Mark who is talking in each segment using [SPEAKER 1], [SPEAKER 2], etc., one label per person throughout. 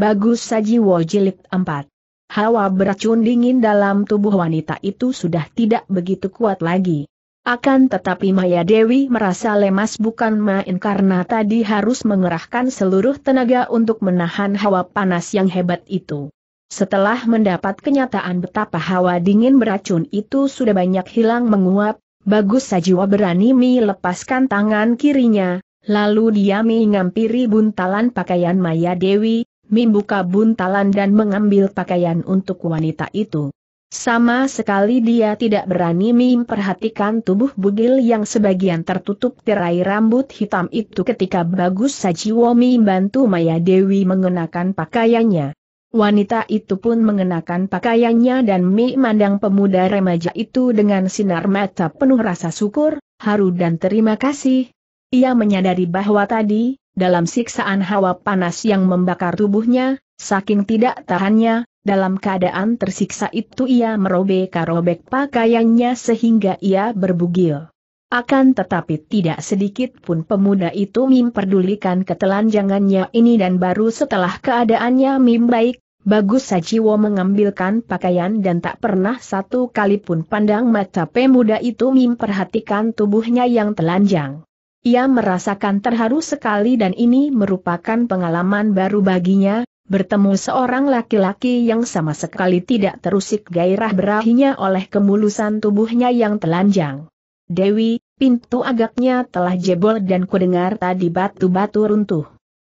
[SPEAKER 1] Bagus Sajiwo Jilid empat. Hawa beracun dingin dalam tubuh wanita itu sudah tidak begitu kuat lagi. Akan tetapi Maya Dewi merasa lemas bukan main karena tadi harus mengerahkan seluruh tenaga untuk menahan hawa panas yang hebat itu. Setelah mendapat kenyataan betapa hawa dingin beracun itu sudah banyak hilang menguap, Bagus Sajiwa berani melepaskan tangan kirinya, lalu dia mengampiri buntalan pakaian Maya Dewi, membuka buntalan dan mengambil pakaian untuk wanita itu. Sama sekali dia tidak berani memperhatikan tubuh bugil yang sebagian tertutup tirai rambut hitam itu ketika Bagus Sajiwo membantu Maya Dewi mengenakan pakaiannya. Wanita itu pun mengenakan pakaiannya dan memandang pemuda remaja itu dengan sinar mata penuh rasa syukur, haru dan terima kasih. Ia menyadari bahwa tadi, dalam siksaan hawa panas yang membakar tubuhnya, saking tidak tahannya, dalam keadaan tersiksa itu ia merobek-robek pakaiannya sehingga ia berbugil. Akan tetapi tidak sedikit pun pemuda itu memperdulikan ketelanjangannya ini dan baru setelah keadaannya membaik, Bagus Sajiwo mengambilkan pakaian dan tak pernah satu kali pun pandang mata pemuda itu memperhatikan tubuhnya yang telanjang. Ia merasakan terharu sekali dan ini merupakan pengalaman baru baginya, bertemu seorang laki-laki yang sama sekali tidak terusik gairah berahinya oleh kemulusan tubuhnya yang telanjang. Dewi, pintu agaknya telah jebol dan kudengar tadi batu-batu runtuh.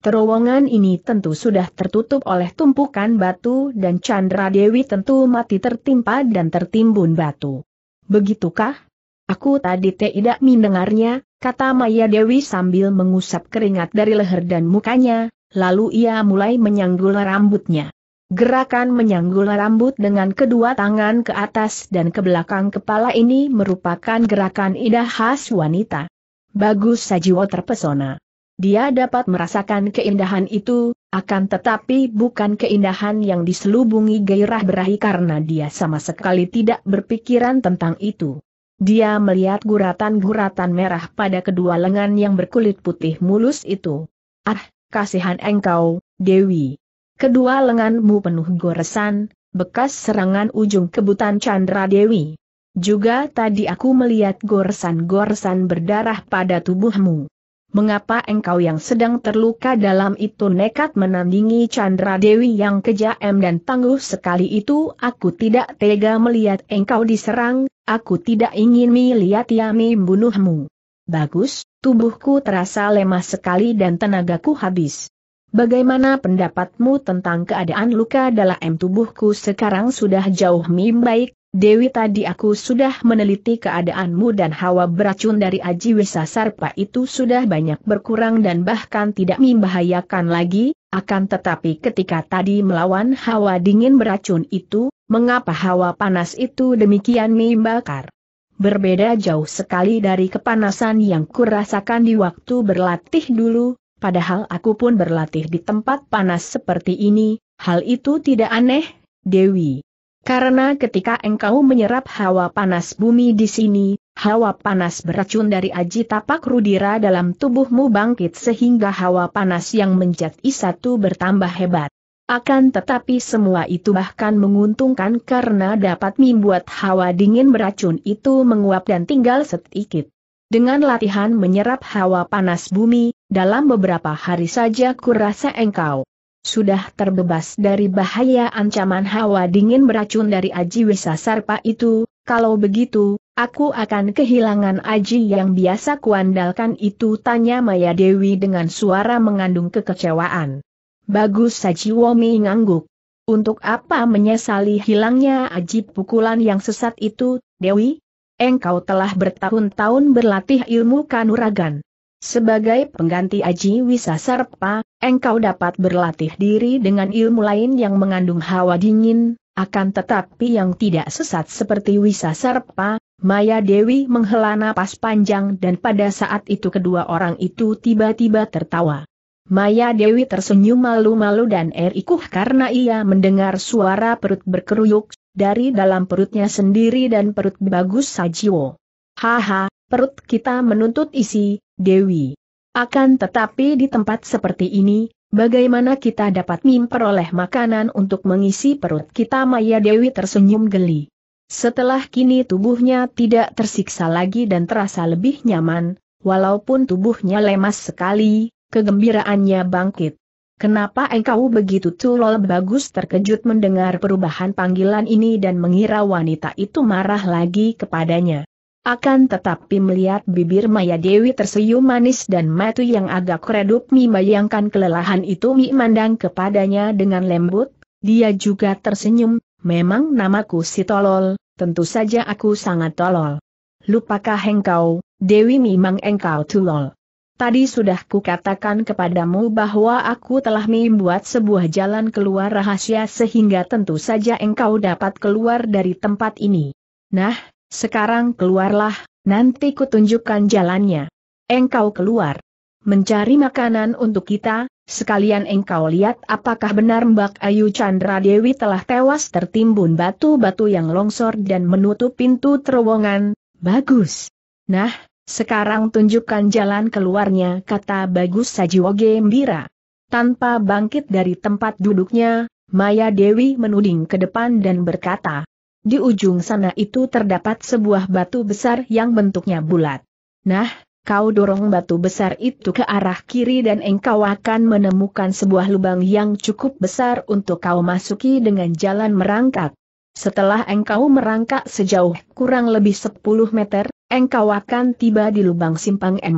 [SPEAKER 1] Terowongan ini tentu sudah tertutup oleh tumpukan batu dan Chandra Dewi tentu mati tertimpa dan tertimbun batu. Begitukah? Aku tadi tidak mendengarnya, kata Maya Dewi sambil mengusap keringat dari leher dan mukanya, lalu ia mulai menyanggul rambutnya. Gerakan menyanggul rambut dengan kedua tangan ke atas dan ke belakang kepala ini merupakan gerakan indah khas wanita. Bagus Sajiwo terpesona. Dia dapat merasakan keindahan itu, akan tetapi bukan keindahan yang diselubungi gairah berahi karena dia sama sekali tidak berpikiran tentang itu. Dia melihat guratan-guratan merah pada kedua lengan yang berkulit putih mulus itu. Ah, kasihan engkau, Dewi. Kedua lenganmu penuh goresan, bekas serangan ujung kebutan Chandra Dewi. Juga tadi aku melihat goresan-goresan berdarah pada tubuhmu. Mengapa engkau yang sedang terluka dalam itu nekat menandingi Chandra Dewi yang kejam dan tangguh sekali itu? Aku tidak tega melihat engkau diserang, Aku tidak ingin melihat Yami membunuhmu. Bagus, tubuhku terasa lemah sekali dan tenagaku habis. Bagaimana pendapatmu tentang keadaan luka dalam tubuhku sekarang sudah jauh membaik, Dewi tadi aku sudah meneliti keadaanmu dan hawa beracun dari Aji Wisasarpa itu sudah banyak berkurang dan bahkan tidak membahayakan lagi, akan tetapi ketika tadi melawan hawa dingin beracun itu, mengapa hawa panas itu demikian membakar? Berbeda jauh sekali dari kepanasan yang kurasakan di waktu berlatih dulu, padahal aku pun berlatih di tempat panas seperti ini, hal itu tidak aneh, Dewi. Karena ketika engkau menyerap hawa panas bumi di sini, hawa panas beracun dari Aji Tapak Rudira dalam tubuhmu bangkit sehingga hawa panas yang menjadi satu bertambah hebat. Akan tetapi semua itu bahkan menguntungkan karena dapat membuat hawa dingin beracun itu menguap dan tinggal sedikit. Dengan latihan menyerap hawa panas bumi, dalam beberapa hari saja kurasa engkau sudah terbebas dari bahaya ancaman hawa dingin beracun dari Aji Wisasarpa itu, kalau begitu, Aku akan kehilangan Aji yang biasa kuandalkan itu tanya Maya Dewi dengan suara mengandung kekecewaan. Bagus Saji Womi ngangguk. Untuk apa menyesali hilangnya Aji pukulan yang sesat itu, Dewi? Engkau telah bertahun-tahun berlatih ilmu kanuragan. Sebagai pengganti Aji Wisasarpa, engkau dapat berlatih diri dengan ilmu lain yang mengandung hawa dingin, akan tetapi yang tidak sesat seperti Wisasarpa, Maya Dewi menghela napas panjang dan pada saat itu kedua orang itu tiba-tiba tertawa. Maya Dewi tersenyum malu-malu dan erikuh karena ia mendengar suara perut berkeruyuk dari dalam perutnya sendiri dan perut bagus Sajiwo. Haha, perut kita menuntut isi, Dewi. Akan tetapi di tempat seperti ini, bagaimana kita dapat memperoleh makanan untuk mengisi perut kita Maya Dewi tersenyum geli setelah kini tubuhnya tidak tersiksa lagi dan terasa lebih nyaman, walaupun tubuhnya lemas sekali, kegembiraannya bangkit. Kenapa engkau begitu culol bagus terkejut mendengar perubahan panggilan ini dan mengira wanita itu marah lagi kepadanya. Akan tetapi melihat bibir Maya Dewi tersenyum manis dan mata yang agak redup membayangkan kelelahan itu memandang kepadanya dengan lembut, dia juga tersenyum, Memang namaku si tolol, tentu saja aku sangat tolol. Lupakah engkau, Dewi memang engkau tolol. Tadi sudah kukatakan kepadamu bahwa aku telah membuat sebuah jalan keluar rahasia sehingga tentu saja engkau dapat keluar dari tempat ini. Nah, sekarang keluarlah, nanti kutunjukkan jalannya. Engkau keluar. Mencari makanan untuk kita, Sekalian engkau lihat apakah benar Mbak Ayu Chandra Dewi telah tewas tertimbun batu-batu yang longsor dan menutup pintu terowongan, bagus. Nah, sekarang tunjukkan jalan keluarnya kata Bagus Sajiwoge Mbira. Tanpa bangkit dari tempat duduknya, Maya Dewi menuding ke depan dan berkata, di ujung sana itu terdapat sebuah batu besar yang bentuknya bulat. Nah, kau dorong batu besar itu ke arah kiri dan engkau akan menemukan sebuah lubang yang cukup besar untuk kau masuki dengan jalan merangkak. Setelah engkau merangkak sejauh kurang lebih 10 meter, engkau akan tiba di lubang simpang 4.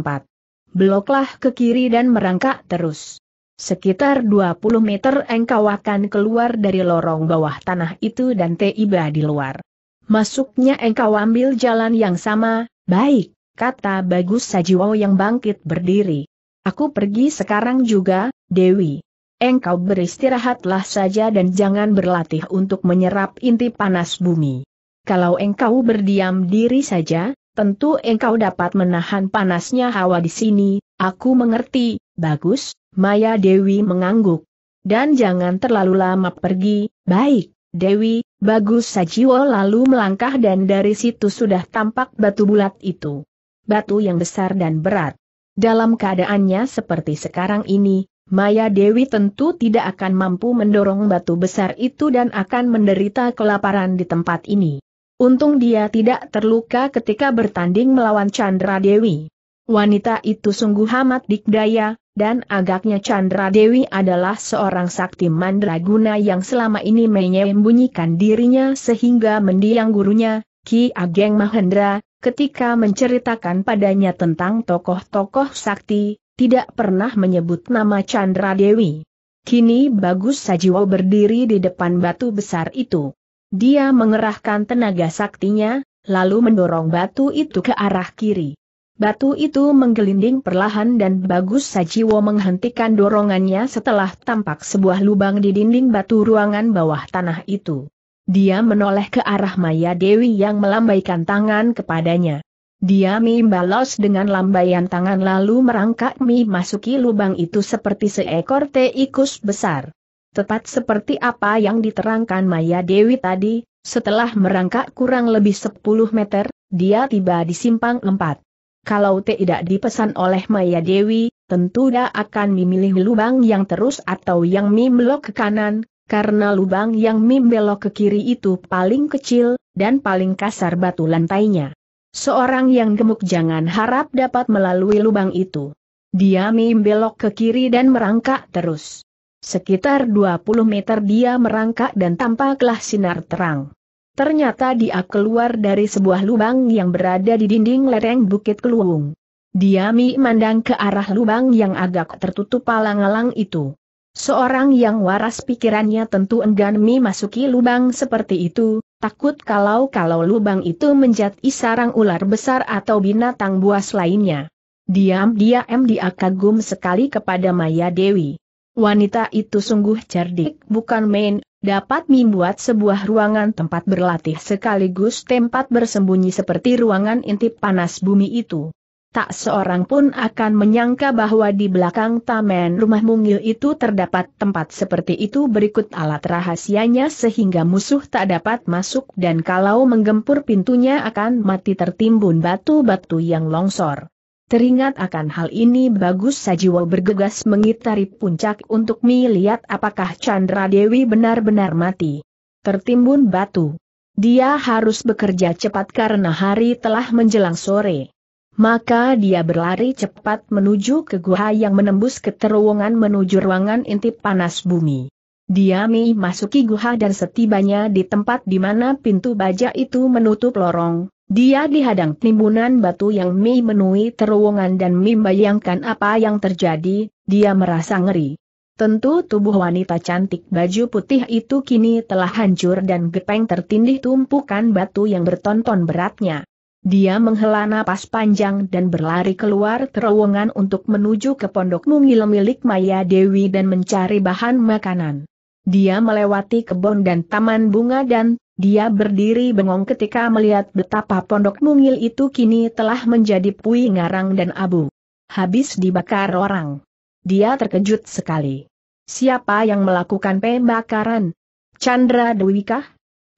[SPEAKER 1] Bloklah ke kiri dan merangkak terus. Sekitar 20 meter engkau akan keluar dari lorong bawah tanah itu dan tiba di luar. Masuknya engkau ambil jalan yang sama, baik kata Bagus Sajiwo yang bangkit berdiri. Aku pergi sekarang juga, Dewi. Engkau beristirahatlah saja dan jangan berlatih untuk menyerap inti panas bumi. Kalau engkau berdiam diri saja, tentu engkau dapat menahan panasnya hawa di sini, aku mengerti, bagus, Maya Dewi mengangguk. Dan jangan terlalu lama pergi, baik, Dewi, bagus Sajiwo lalu melangkah dan dari situ sudah tampak batu bulat itu batu yang besar dan berat. Dalam keadaannya seperti sekarang ini, Maya Dewi tentu tidak akan mampu mendorong batu besar itu dan akan menderita kelaparan di tempat ini. Untung dia tidak terluka ketika bertanding melawan Chandra Dewi. Wanita itu sungguh amat dikdaya, dan agaknya Chandra Dewi adalah seorang sakti mandraguna yang selama ini menyembunyikan dirinya sehingga mendiang gurunya, Ki Ageng Mahendra, ketika menceritakan padanya tentang tokoh-tokoh sakti, tidak pernah menyebut nama Chandra Dewi. Kini Bagus Sajiwo berdiri di depan batu besar itu. Dia mengerahkan tenaga saktinya, lalu mendorong batu itu ke arah kiri. Batu itu menggelinding perlahan dan Bagus Sajiwo menghentikan dorongannya setelah tampak sebuah lubang di dinding batu ruangan bawah tanah itu. Dia menoleh ke arah Maya Dewi yang melambaikan tangan kepadanya. Dia membalas dengan lambaian tangan lalu merangkak Mi masuki lubang itu seperti seekor tikus besar. Tepat seperti apa yang diterangkan Maya Dewi tadi, setelah merangkak kurang lebih 10 meter, dia tiba di simpang empat. Kalau tidak dipesan oleh Maya Dewi, tentu dia akan memilih lubang yang terus atau yang Mi ke kanan, karena lubang yang membelok ke kiri itu paling kecil, dan paling kasar batu lantainya. Seorang yang gemuk jangan harap dapat melalui lubang itu. Dia membelok ke kiri dan merangkak terus. Sekitar 20 meter dia merangkak dan tampaklah sinar terang. Ternyata dia keluar dari sebuah lubang yang berada di dinding lereng Bukit Keluung. Dia memandang ke arah lubang yang agak tertutup palang alang itu. Seorang yang waras pikirannya tentu enggan memasuki lubang seperti itu, takut kalau-kalau lubang itu menjadi sarang ular besar atau binatang buas lainnya. Diam-diam dia kagum sekali kepada Maya Dewi. Wanita itu sungguh cerdik, bukan main, dapat membuat sebuah ruangan tempat berlatih sekaligus tempat bersembunyi seperti ruangan intip panas bumi itu. Tak seorang pun akan menyangka bahwa di belakang taman rumah mungil itu terdapat tempat seperti itu berikut alat rahasianya sehingga musuh tak dapat masuk dan kalau menggempur pintunya akan mati tertimbun batu-batu yang longsor. Teringat akan hal ini bagus Sajiwo bergegas mengitari puncak untuk melihat apakah Chandra Dewi benar-benar mati. Tertimbun batu. Dia harus bekerja cepat karena hari telah menjelang sore. Maka dia berlari cepat menuju ke gua yang menembus ke menuju ruangan inti panas bumi. Diami masuki gua dan setibanya di tempat di mana pintu baja itu menutup lorong, dia dihadang timbunan batu yang Mi menui terowongan dan Mi bayangkan apa yang terjadi, dia merasa ngeri. Tentu tubuh wanita cantik baju putih itu kini telah hancur dan gepeng tertindih tumpukan batu yang bertonton beratnya. Dia menghela napas panjang dan berlari keluar terowongan untuk menuju ke pondok mungil milik Maya Dewi dan mencari bahan makanan. Dia melewati kebun dan taman bunga dan dia berdiri bengong ketika melihat betapa pondok mungil itu kini telah menjadi puing ngarang dan abu. Habis dibakar orang. Dia terkejut sekali. Siapa yang melakukan pembakaran? Chandra Dewi kah?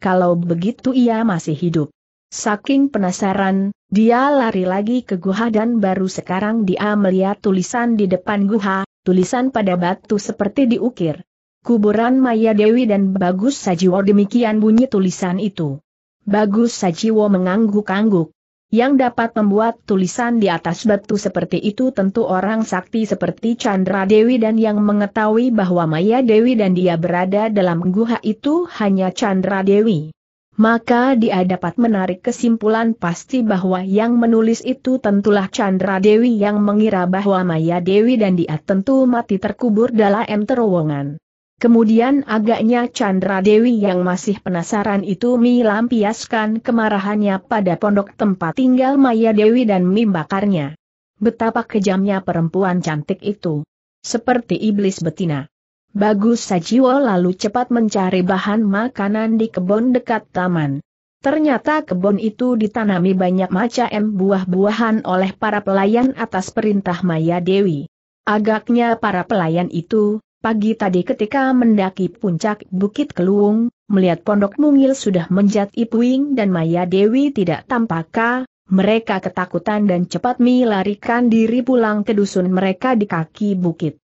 [SPEAKER 1] Kalau begitu ia masih hidup. Saking penasaran, dia lari lagi ke guha dan baru sekarang dia melihat tulisan di depan guha, tulisan pada batu seperti diukir. Kuburan Maya Dewi dan Bagus Sajiwo demikian bunyi tulisan itu. Bagus Sajiwo mengangguk-angguk. Yang dapat membuat tulisan di atas batu seperti itu tentu orang sakti seperti Chandra Dewi dan yang mengetahui bahwa Maya Dewi dan dia berada dalam guha itu hanya Chandra Dewi maka dia dapat menarik kesimpulan pasti bahwa yang menulis itu tentulah Chandra Dewi yang mengira bahwa Maya Dewi dan dia tentu mati terkubur dalam terowongan. Kemudian agaknya Chandra Dewi yang masih penasaran itu melampiaskan kemarahannya pada pondok tempat tinggal Maya Dewi dan membakarnya. Betapa kejamnya perempuan cantik itu. Seperti iblis betina. Bagus Sajiwo lalu cepat mencari bahan makanan di kebun dekat taman. Ternyata kebun itu ditanami banyak macam buah-buahan oleh para pelayan atas perintah Maya Dewi. Agaknya para pelayan itu, pagi tadi ketika mendaki puncak Bukit Keluung, melihat pondok mungil sudah menjadi puing dan Maya Dewi tidak tampak, mereka ketakutan dan cepat melarikan diri pulang ke dusun mereka di kaki bukit.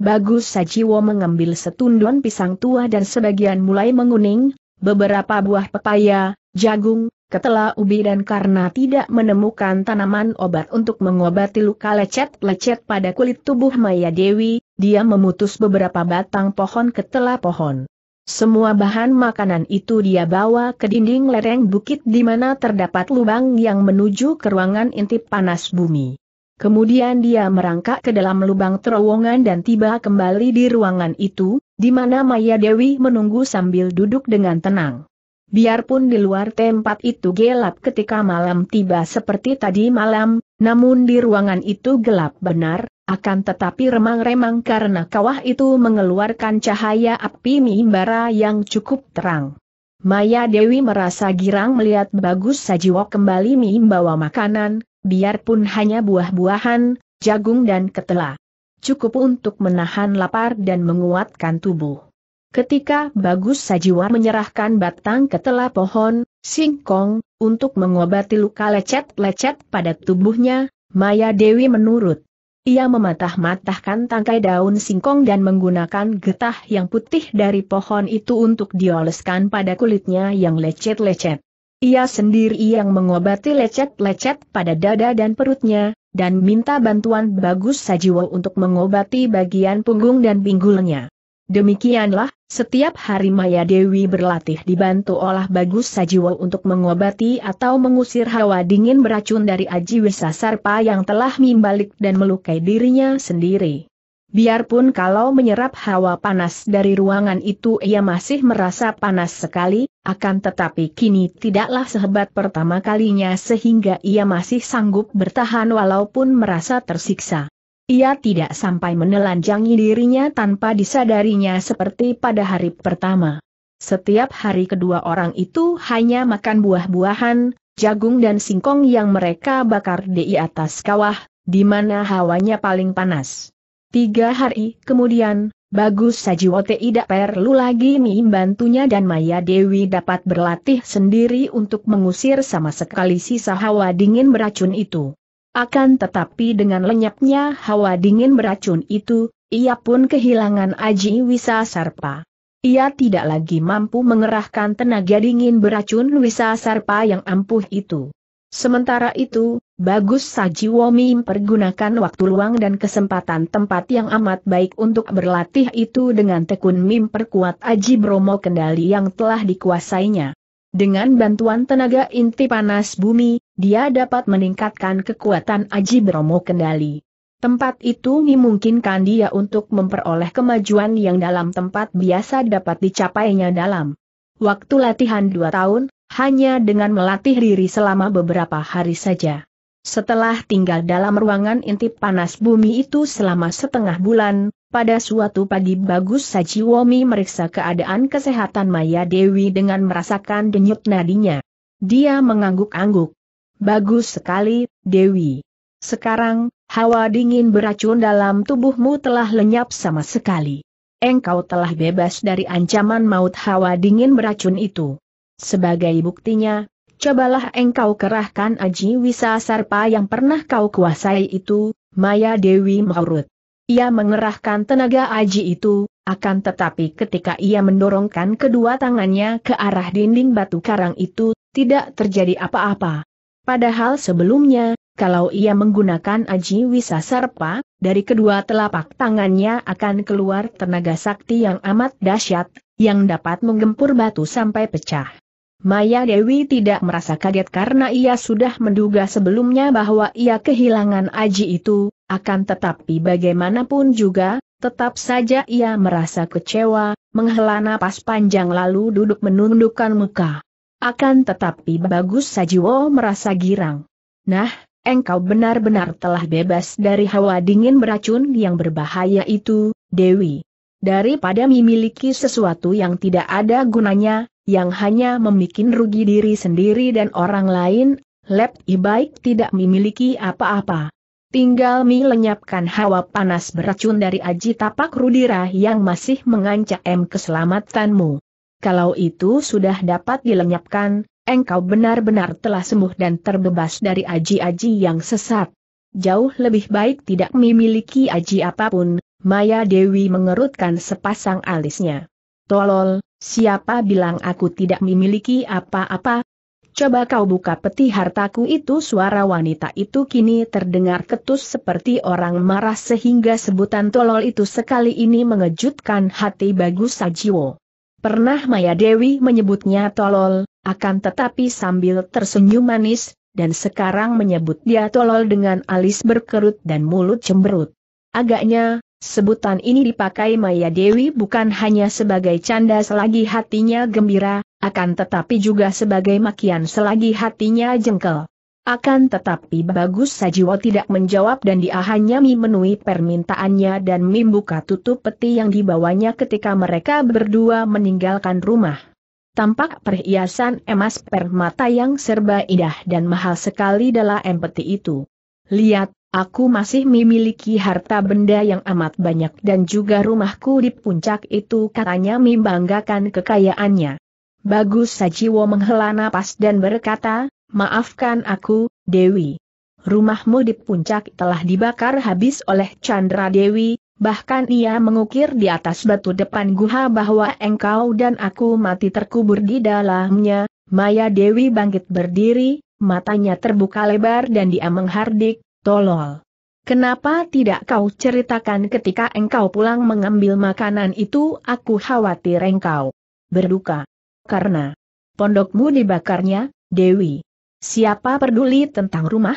[SPEAKER 1] Bagus Sajiwo mengambil setundon pisang tua dan sebagian mulai menguning, beberapa buah pepaya, jagung, ketela ubi dan karena tidak menemukan tanaman obat untuk mengobati luka lecet-lecet pada kulit tubuh Maya Dewi, dia memutus beberapa batang pohon ketela pohon. Semua bahan makanan itu dia bawa ke dinding lereng bukit di mana terdapat lubang yang menuju ke ruangan inti panas bumi. Kemudian dia merangkak ke dalam lubang terowongan dan tiba kembali di ruangan itu, di mana Maya Dewi menunggu sambil duduk dengan tenang. Biarpun di luar tempat itu gelap ketika malam tiba seperti tadi malam, namun di ruangan itu gelap benar, akan tetapi remang-remang karena kawah itu mengeluarkan cahaya api mimbara yang cukup terang. Maya Dewi merasa girang melihat Bagus Sajiwo kembali membawa makanan, biarpun hanya buah-buahan, jagung dan ketela. Cukup untuk menahan lapar dan menguatkan tubuh. Ketika Bagus Sajiwa menyerahkan batang ketela pohon, singkong, untuk mengobati luka lecet-lecet pada tubuhnya, Maya Dewi menurut. Ia mematah-matahkan tangkai daun singkong dan menggunakan getah yang putih dari pohon itu untuk dioleskan pada kulitnya yang lecet-lecet. Ia sendiri yang mengobati lecet-lecet pada dada dan perutnya, dan minta bantuan Bagus Sajiwo untuk mengobati bagian punggung dan pinggulnya. Demikianlah, setiap hari Maya Dewi berlatih dibantu oleh Bagus Sajiwo untuk mengobati atau mengusir hawa dingin beracun dari Aji Wisasarpa yang telah membalik dan melukai dirinya sendiri. Biarpun kalau menyerap hawa panas dari ruangan itu ia masih merasa panas sekali, akan tetapi kini tidaklah sehebat pertama kalinya sehingga ia masih sanggup bertahan walaupun merasa tersiksa. Ia tidak sampai menelanjangi dirinya tanpa disadarinya seperti pada hari pertama. Setiap hari kedua orang itu hanya makan buah-buahan, jagung dan singkong yang mereka bakar di atas kawah, di mana hawanya paling panas. Tiga hari kemudian, Bagus Sajiwote tidak perlu lagi membantunya dan Maya Dewi dapat berlatih sendiri untuk mengusir sama sekali sisa hawa dingin beracun itu. Akan tetapi dengan lenyapnya hawa dingin beracun itu, ia pun kehilangan Aji Wisa Sarpa. Ia tidak lagi mampu mengerahkan tenaga dingin beracun Wisa Sarpa yang ampuh itu. Sementara itu, Bagus saji Womi pergunakan waktu luang dan kesempatan tempat yang amat baik untuk berlatih itu dengan tekun mim perkuat Aji Bromo kendali yang telah dikuasainya. Dengan bantuan tenaga inti panas bumi, dia dapat meningkatkan kekuatan Aji Bromo kendali. Tempat itu memungkinkan dia untuk memperoleh kemajuan yang dalam tempat biasa dapat dicapainya dalam waktu latihan dua tahun, hanya dengan melatih diri selama beberapa hari saja. Setelah tinggal dalam ruangan inti panas bumi itu selama setengah bulan, pada suatu pagi bagus Sajiwomi meriksa keadaan kesehatan Maya Dewi dengan merasakan denyut nadinya. Dia mengangguk-angguk. Bagus sekali, Dewi. Sekarang, hawa dingin beracun dalam tubuhmu telah lenyap sama sekali. Engkau telah bebas dari ancaman maut hawa dingin beracun itu. Sebagai buktinya, cobalah engkau kerahkan Aji Wisa Sarpa yang pernah kau kuasai itu, Maya Dewi Maurut. Ia mengerahkan tenaga Aji itu, akan tetapi ketika ia mendorongkan kedua tangannya ke arah dinding batu karang itu, tidak terjadi apa-apa. Padahal sebelumnya, kalau ia menggunakan Aji Wisa Sarpa, dari kedua telapak tangannya akan keluar tenaga sakti yang amat dahsyat, yang dapat menggempur batu sampai pecah. Maya Dewi tidak merasa kaget karena ia sudah menduga sebelumnya bahwa ia kehilangan Aji itu, akan tetapi bagaimanapun juga, tetap saja ia merasa kecewa, menghela napas panjang lalu duduk menundukkan muka. Akan tetapi bagus Sajiwo merasa girang. Nah, engkau benar-benar telah bebas dari hawa dingin beracun yang berbahaya itu, Dewi. Daripada memiliki sesuatu yang tidak ada gunanya, yang hanya membuat rugi diri sendiri dan orang lain, Lep Ibaik tidak memiliki apa-apa. Tinggal Mi lenyapkan hawa panas beracun dari Aji Tapak Rudira yang masih mengancam keselamatanmu. Kalau itu sudah dapat dilenyapkan, engkau benar-benar telah sembuh dan terbebas dari aji-aji yang sesat. Jauh lebih baik tidak memiliki aji apapun, Maya Dewi mengerutkan sepasang alisnya. Tolol, Siapa bilang aku tidak memiliki apa-apa? Coba kau buka peti hartaku itu suara wanita itu kini terdengar ketus seperti orang marah sehingga sebutan tolol itu sekali ini mengejutkan hati Bagus Sajiwo. Pernah Maya Dewi menyebutnya tolol, akan tetapi sambil tersenyum manis, dan sekarang menyebut dia tolol dengan alis berkerut dan mulut cemberut. Agaknya, Sebutan ini dipakai Maya Dewi bukan hanya sebagai canda selagi hatinya gembira, akan tetapi juga sebagai makian selagi hatinya jengkel. Akan tetapi Bagus Sajiwo tidak menjawab dan dia hanya memenuhi permintaannya dan membuka tutup peti yang dibawanya ketika mereka berdua meninggalkan rumah. Tampak perhiasan emas permata yang serba indah dan mahal sekali dalam peti itu. Lihat, Aku masih memiliki harta benda yang amat banyak dan juga rumahku di puncak itu katanya membanggakan kekayaannya. Bagus Sajiwo menghela napas dan berkata, maafkan aku, Dewi. Rumahmu di puncak telah dibakar habis oleh Chandra Dewi, bahkan ia mengukir di atas batu depan guha bahwa engkau dan aku mati terkubur di dalamnya. Maya Dewi bangkit berdiri, matanya terbuka lebar dan dia menghardik, Tolol. Kenapa tidak kau ceritakan ketika engkau pulang mengambil makanan itu aku khawatir engkau berduka. Karena pondokmu dibakarnya, Dewi. Siapa peduli tentang rumah?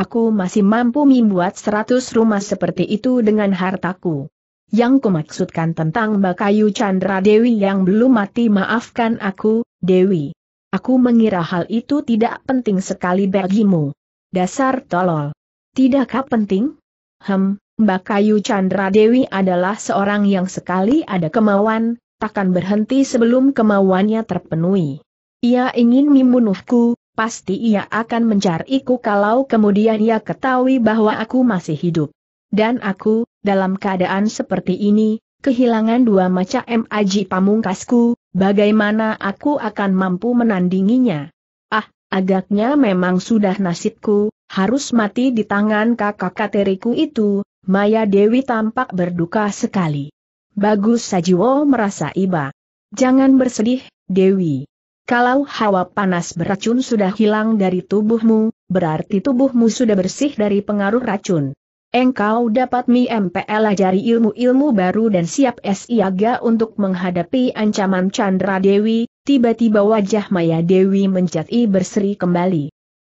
[SPEAKER 1] Aku masih mampu membuat seratus rumah seperti itu dengan hartaku. Yang kumaksudkan tentang Bakayu Chandra Dewi yang belum mati maafkan aku, Dewi. Aku mengira hal itu tidak penting sekali bagimu. Dasar tolol. Tidakkah penting? Hem, Mbak Kayu Chandra Dewi adalah seorang yang sekali ada kemauan, takkan berhenti sebelum kemauannya terpenuhi. Ia ingin membunuhku, pasti ia akan mencariku kalau kemudian ia ketahui bahwa aku masih hidup. Dan aku, dalam keadaan seperti ini, kehilangan dua macam MAJ pamungkasku, bagaimana aku akan mampu menandinginya? Ah, agaknya memang sudah nasibku, harus mati di tangan kakak kateriku itu, Maya Dewi tampak berduka sekali. Bagus Sajiwo merasa iba. Jangan bersedih, Dewi. Kalau hawa panas beracun sudah hilang dari tubuhmu, berarti tubuhmu sudah bersih dari pengaruh racun. Engkau dapat mi ajari ilmu-ilmu baru dan siap siaga untuk menghadapi ancaman Chandra Dewi, tiba-tiba wajah Maya Dewi menjadi berseri kembali.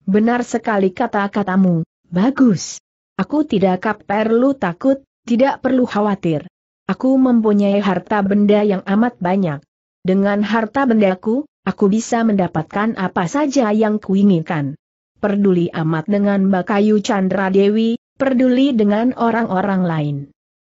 [SPEAKER 1] Benar sekali kata-katamu, bagus. Aku tidak perlu takut, tidak perlu khawatir. Aku mempunyai harta benda yang amat banyak. Dengan harta bendaku, aku bisa mendapatkan apa saja yang kuinginkan. Perduli amat dengan Bakayu Chandra Dewi, perduli dengan orang-orang lain.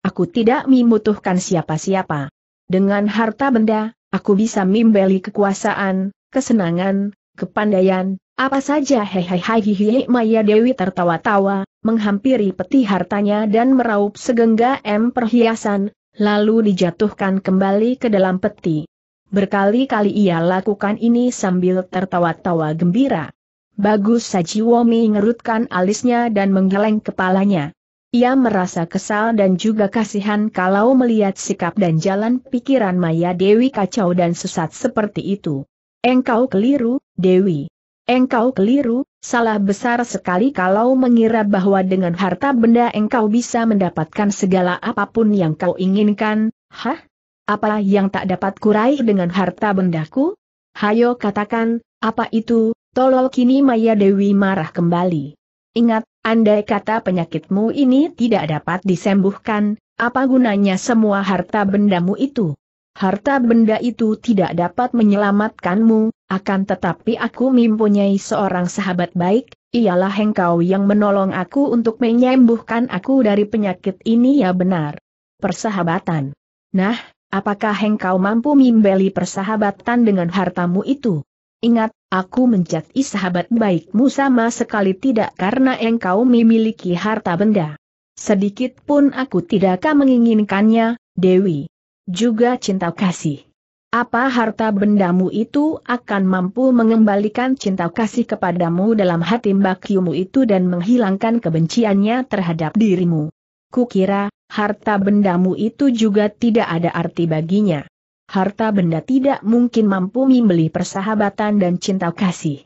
[SPEAKER 1] Aku tidak membutuhkan siapa-siapa. Dengan harta benda, aku bisa membeli kekuasaan, kesenangan, kepandaian, apa saja hehehe Maya Dewi tertawa-tawa, menghampiri peti hartanya dan meraup segenggam perhiasan, lalu dijatuhkan kembali ke dalam peti. Berkali-kali ia lakukan ini sambil tertawa-tawa gembira. Bagus Womi ngerutkan alisnya dan menggeleng kepalanya. Ia merasa kesal dan juga kasihan kalau melihat sikap dan jalan pikiran Maya Dewi kacau dan sesat seperti itu. Engkau keliru, Dewi. Engkau keliru, salah besar sekali kalau mengira bahwa dengan harta benda engkau bisa mendapatkan segala apapun yang kau inginkan, hah? Apa yang tak dapat kuraih dengan harta bendaku? Hayo katakan, apa itu, tolol kini Maya Dewi marah kembali. Ingat, andai kata penyakitmu ini tidak dapat disembuhkan, apa gunanya semua harta bendamu itu? Harta benda itu tidak dapat menyelamatkanmu, akan tetapi aku mempunyai seorang sahabat baik, ialah engkau yang menolong aku untuk menyembuhkan aku dari penyakit ini ya benar. Persahabatan. Nah, apakah engkau mampu membeli persahabatan dengan hartamu itu? Ingat, aku menjadi sahabat baikmu sama sekali tidak karena engkau memiliki harta benda. Sedikit pun aku tidak akan menginginkannya, Dewi juga cinta kasih. Apa harta bendamu itu akan mampu mengembalikan cinta kasih kepadamu dalam hati Kiumu itu dan menghilangkan kebenciannya terhadap dirimu? Kukira, harta bendamu itu juga tidak ada arti baginya. Harta benda tidak mungkin mampu membeli persahabatan dan cinta kasih.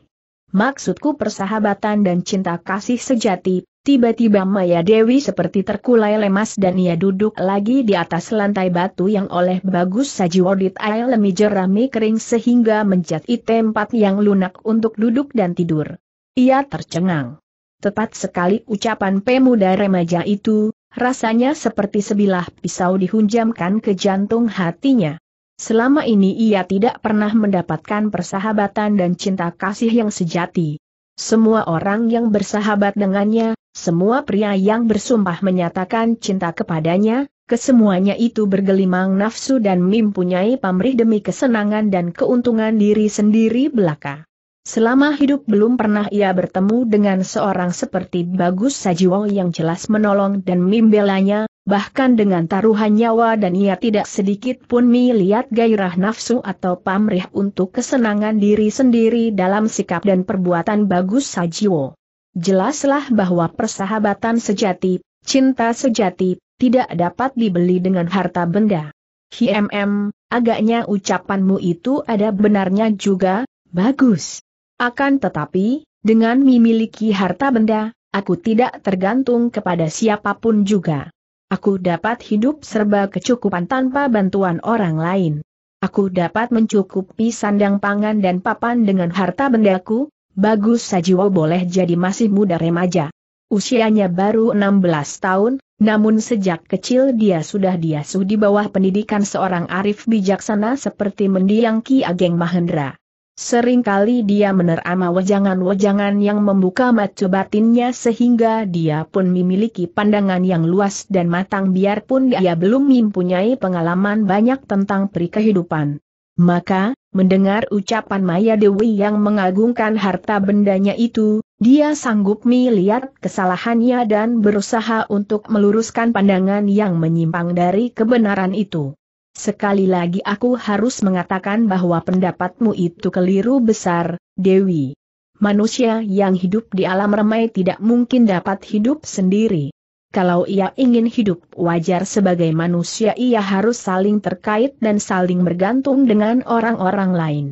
[SPEAKER 1] Maksudku persahabatan dan cinta kasih sejati, Tiba-tiba Maya Dewi seperti terkulai lemas dan ia duduk lagi di atas lantai batu yang oleh bagus saji wadit air lemi jerami kering sehingga menjadi tempat yang lunak untuk duduk dan tidur. Ia tercengang. Tepat sekali ucapan pemuda remaja itu, rasanya seperti sebilah pisau dihunjamkan ke jantung hatinya. Selama ini ia tidak pernah mendapatkan persahabatan dan cinta kasih yang sejati. Semua orang yang bersahabat dengannya, semua pria yang bersumpah menyatakan cinta kepadanya, kesemuanya itu bergelimang nafsu dan mempunyai pamrih demi kesenangan dan keuntungan diri sendiri belaka. Selama hidup belum pernah ia bertemu dengan seorang seperti Bagus Sajiwo yang jelas menolong dan membelanya, bahkan dengan taruhan nyawa dan ia tidak sedikit pun melihat gairah nafsu atau pamrih untuk kesenangan diri sendiri dalam sikap dan perbuatan bagus Sajiwo. Jelaslah bahwa persahabatan sejati, cinta sejati, tidak dapat dibeli dengan harta benda. HMM, agaknya ucapanmu itu ada benarnya juga, bagus. Akan tetapi, dengan memiliki harta benda, aku tidak tergantung kepada siapapun juga. Aku dapat hidup serba kecukupan tanpa bantuan orang lain. Aku dapat mencukupi sandang pangan dan papan dengan harta bendaku, bagus Sajiwo boleh jadi masih muda remaja. Usianya baru 16 tahun, namun sejak kecil dia sudah diasuh di bawah pendidikan seorang arif bijaksana seperti mendiang Ki Ageng Mahendra. Seringkali dia menerama wejangan-wejangan yang membuka mata batinnya sehingga dia pun memiliki pandangan yang luas dan matang biarpun dia belum mempunyai pengalaman banyak tentang kehidupan. Maka, mendengar ucapan Maya Dewi yang mengagungkan harta bendanya itu, dia sanggup melihat kesalahannya dan berusaha untuk meluruskan pandangan yang menyimpang dari kebenaran itu. Sekali lagi aku harus mengatakan bahwa pendapatmu itu keliru besar, Dewi. Manusia yang hidup di alam remai tidak mungkin dapat hidup sendiri. Kalau ia ingin hidup wajar sebagai manusia ia harus saling terkait dan saling bergantung dengan orang-orang lain.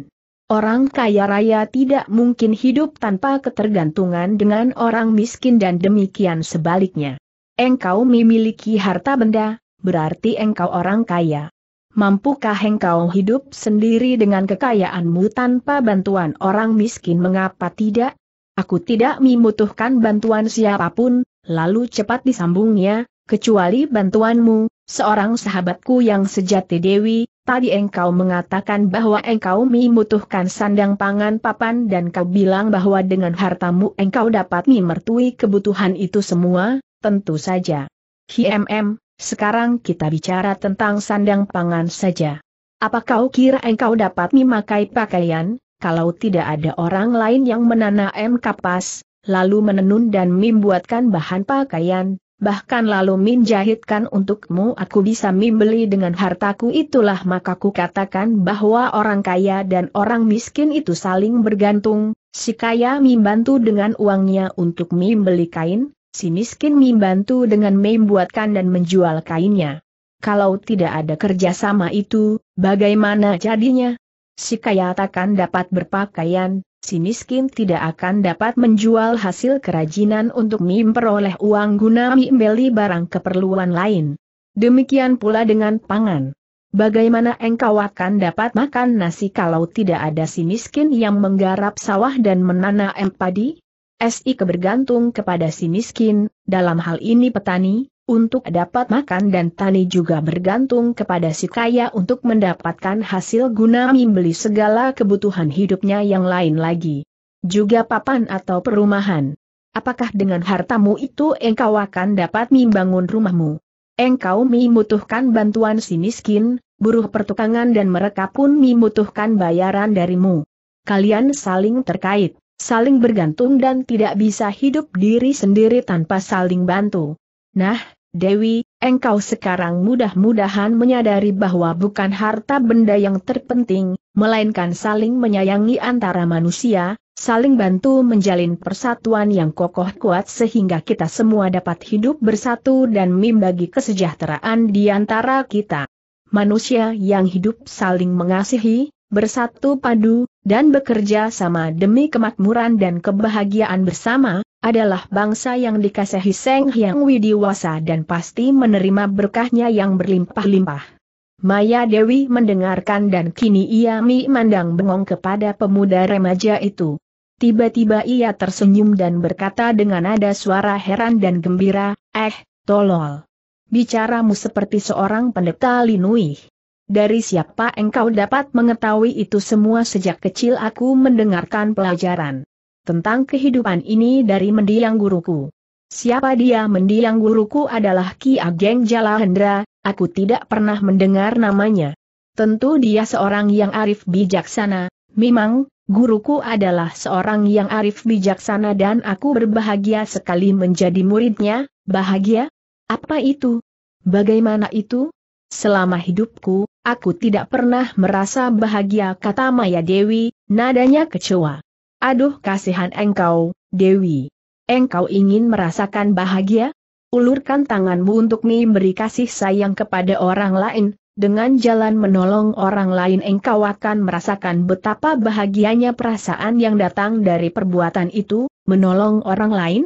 [SPEAKER 1] Orang kaya raya tidak mungkin hidup tanpa ketergantungan dengan orang miskin dan demikian sebaliknya. Engkau memiliki harta benda, berarti engkau orang kaya. Mampukah engkau hidup sendiri dengan kekayaanmu tanpa bantuan orang miskin mengapa tidak? Aku tidak membutuhkan bantuan siapapun, lalu cepat disambungnya, kecuali bantuanmu, seorang sahabatku yang sejati Dewi, tadi engkau mengatakan bahwa engkau membutuhkan sandang pangan papan dan kau bilang bahwa dengan hartamu engkau dapat memertui kebutuhan itu semua, tentu saja. HMM, sekarang kita bicara tentang sandang pangan saja. Apa kau kira engkau dapat memakai pakaian, kalau tidak ada orang lain yang menanam kapas, lalu menenun dan membuatkan bahan pakaian, bahkan lalu menjahitkan untukmu aku bisa membeli dengan hartaku itulah maka ku katakan bahwa orang kaya dan orang miskin itu saling bergantung, si kaya membantu dengan uangnya untuk membeli kain, Si miskin membantu dengan membuatkan dan menjual kainnya. Kalau tidak ada kerjasama itu, bagaimana jadinya? Si kaya takkan dapat berpakaian, si miskin tidak akan dapat menjual hasil kerajinan untuk memperoleh uang guna membeli barang keperluan lain. Demikian pula dengan pangan. Bagaimana engkau akan dapat makan nasi kalau tidak ada si miskin yang menggarap sawah dan menanam padi? SI kebergantung kepada si miskin, dalam hal ini petani, untuk dapat makan dan tani juga bergantung kepada si kaya untuk mendapatkan hasil guna membeli segala kebutuhan hidupnya yang lain lagi. Juga papan atau perumahan. Apakah dengan hartamu itu engkau akan dapat membangun rumahmu? Engkau membutuhkan bantuan si miskin, buruh pertukangan dan mereka pun membutuhkan bayaran darimu. Kalian saling terkait saling bergantung dan tidak bisa hidup diri sendiri tanpa saling bantu. Nah, Dewi, engkau sekarang mudah-mudahan menyadari bahwa bukan harta benda yang terpenting, melainkan saling menyayangi antara manusia, saling bantu menjalin persatuan yang kokoh kuat sehingga kita semua dapat hidup bersatu dan membagi kesejahteraan di antara kita. Manusia yang hidup saling mengasihi, bersatu padu, dan bekerja sama demi kemakmuran dan kebahagiaan bersama, adalah bangsa yang dikasihi Seng Hyang Widiwasa dan pasti menerima berkahnya yang berlimpah-limpah. Maya Dewi mendengarkan dan kini ia memandang bengong kepada pemuda remaja itu. Tiba-tiba ia tersenyum dan berkata dengan nada suara heran dan gembira, eh, tolol. Bicaramu seperti seorang pendeta linuih. Dari siapa engkau dapat mengetahui itu semua sejak kecil aku mendengarkan pelajaran tentang kehidupan ini dari mendiang guruku. Siapa dia mendiang guruku adalah Ki Ageng Jalahendra, aku tidak pernah mendengar namanya. Tentu dia seorang yang arif bijaksana, memang, guruku adalah seorang yang arif bijaksana dan aku berbahagia sekali menjadi muridnya, bahagia? Apa itu? Bagaimana itu? Selama hidupku, Aku tidak pernah merasa bahagia kata Maya Dewi, nadanya kecewa. Aduh kasihan engkau, Dewi. Engkau ingin merasakan bahagia? Ulurkan tanganmu untuk memberi kasih sayang kepada orang lain, dengan jalan menolong orang lain engkau akan merasakan betapa bahagianya perasaan yang datang dari perbuatan itu, menolong orang lain?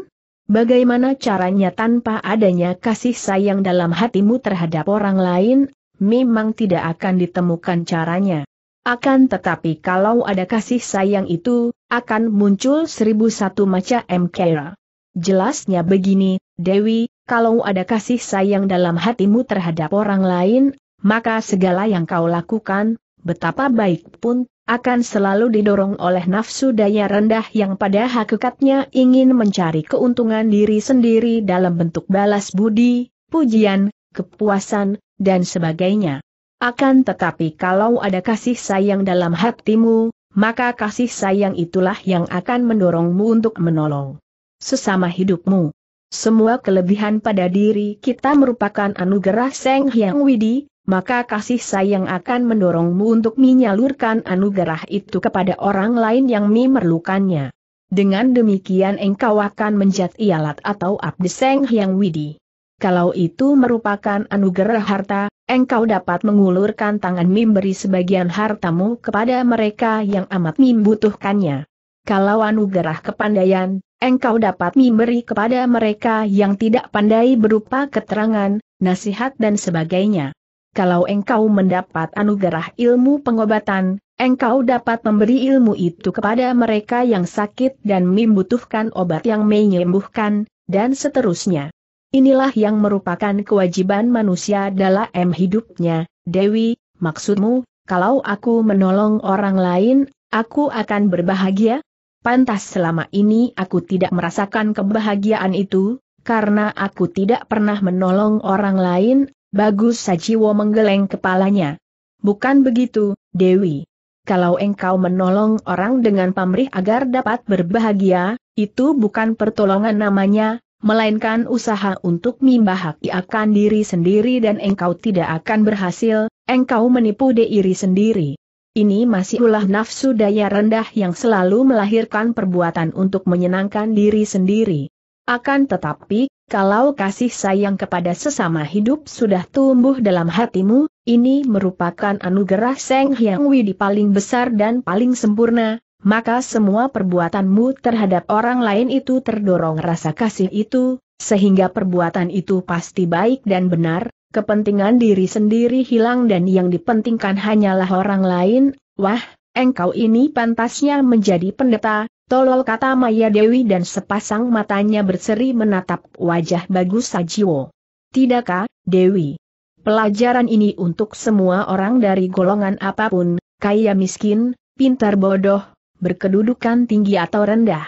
[SPEAKER 1] Bagaimana caranya tanpa adanya kasih sayang dalam hatimu terhadap orang lain, memang tidak akan ditemukan caranya. Akan tetapi kalau ada kasih sayang itu, akan muncul seribu satu macam MKR. Jelasnya begini, Dewi, kalau ada kasih sayang dalam hatimu terhadap orang lain, maka segala yang kau lakukan, betapa baik pun, akan selalu didorong oleh nafsu daya rendah yang pada hakikatnya ingin mencari keuntungan diri sendiri dalam bentuk balas budi, pujian, kepuasan, dan sebagainya. Akan tetapi kalau ada kasih sayang dalam hatimu, maka kasih sayang itulah yang akan mendorongmu untuk menolong sesama hidupmu. Semua kelebihan pada diri kita merupakan anugerah Seng Hyang Widi, maka kasih sayang akan mendorongmu untuk menyalurkan anugerah itu kepada orang lain yang memerlukannya. Dengan demikian engkau akan menjadi alat atau abdi Seng Hyang Widi kalau itu merupakan anugerah harta, engkau dapat mengulurkan tangan memberi sebagian hartamu kepada mereka yang amat membutuhkannya. Kalau anugerah kepandaian, engkau dapat memberi kepada mereka yang tidak pandai berupa keterangan, nasihat dan sebagainya. Kalau engkau mendapat anugerah ilmu pengobatan, engkau dapat memberi ilmu itu kepada mereka yang sakit dan membutuhkan obat yang menyembuhkan, dan seterusnya. Inilah yang merupakan kewajiban manusia dalam hidupnya, Dewi, maksudmu, kalau aku menolong orang lain, aku akan berbahagia? Pantas selama ini aku tidak merasakan kebahagiaan itu, karena aku tidak pernah menolong orang lain, bagus Sajiwo menggeleng kepalanya. Bukan begitu, Dewi. Kalau engkau menolong orang dengan pamrih agar dapat berbahagia, itu bukan pertolongan namanya, melainkan usaha untuk membahaki akan diri sendiri dan engkau tidak akan berhasil, engkau menipu diri sendiri. Ini masih ulah nafsu daya rendah yang selalu melahirkan perbuatan untuk menyenangkan diri sendiri. Akan tetapi, kalau kasih sayang kepada sesama hidup sudah tumbuh dalam hatimu, ini merupakan anugerah Seng Hyang Widi paling besar dan paling sempurna, maka semua perbuatanmu terhadap orang lain itu terdorong rasa kasih itu, sehingga perbuatan itu pasti baik dan benar, kepentingan diri sendiri hilang dan yang dipentingkan hanyalah orang lain, wah, engkau ini pantasnya menjadi pendeta, tolol kata Maya Dewi dan sepasang matanya berseri menatap wajah bagus Sajiwo. Tidakkah, Dewi? Pelajaran ini untuk semua orang dari golongan apapun, kaya miskin, pintar bodoh, berkedudukan tinggi atau rendah.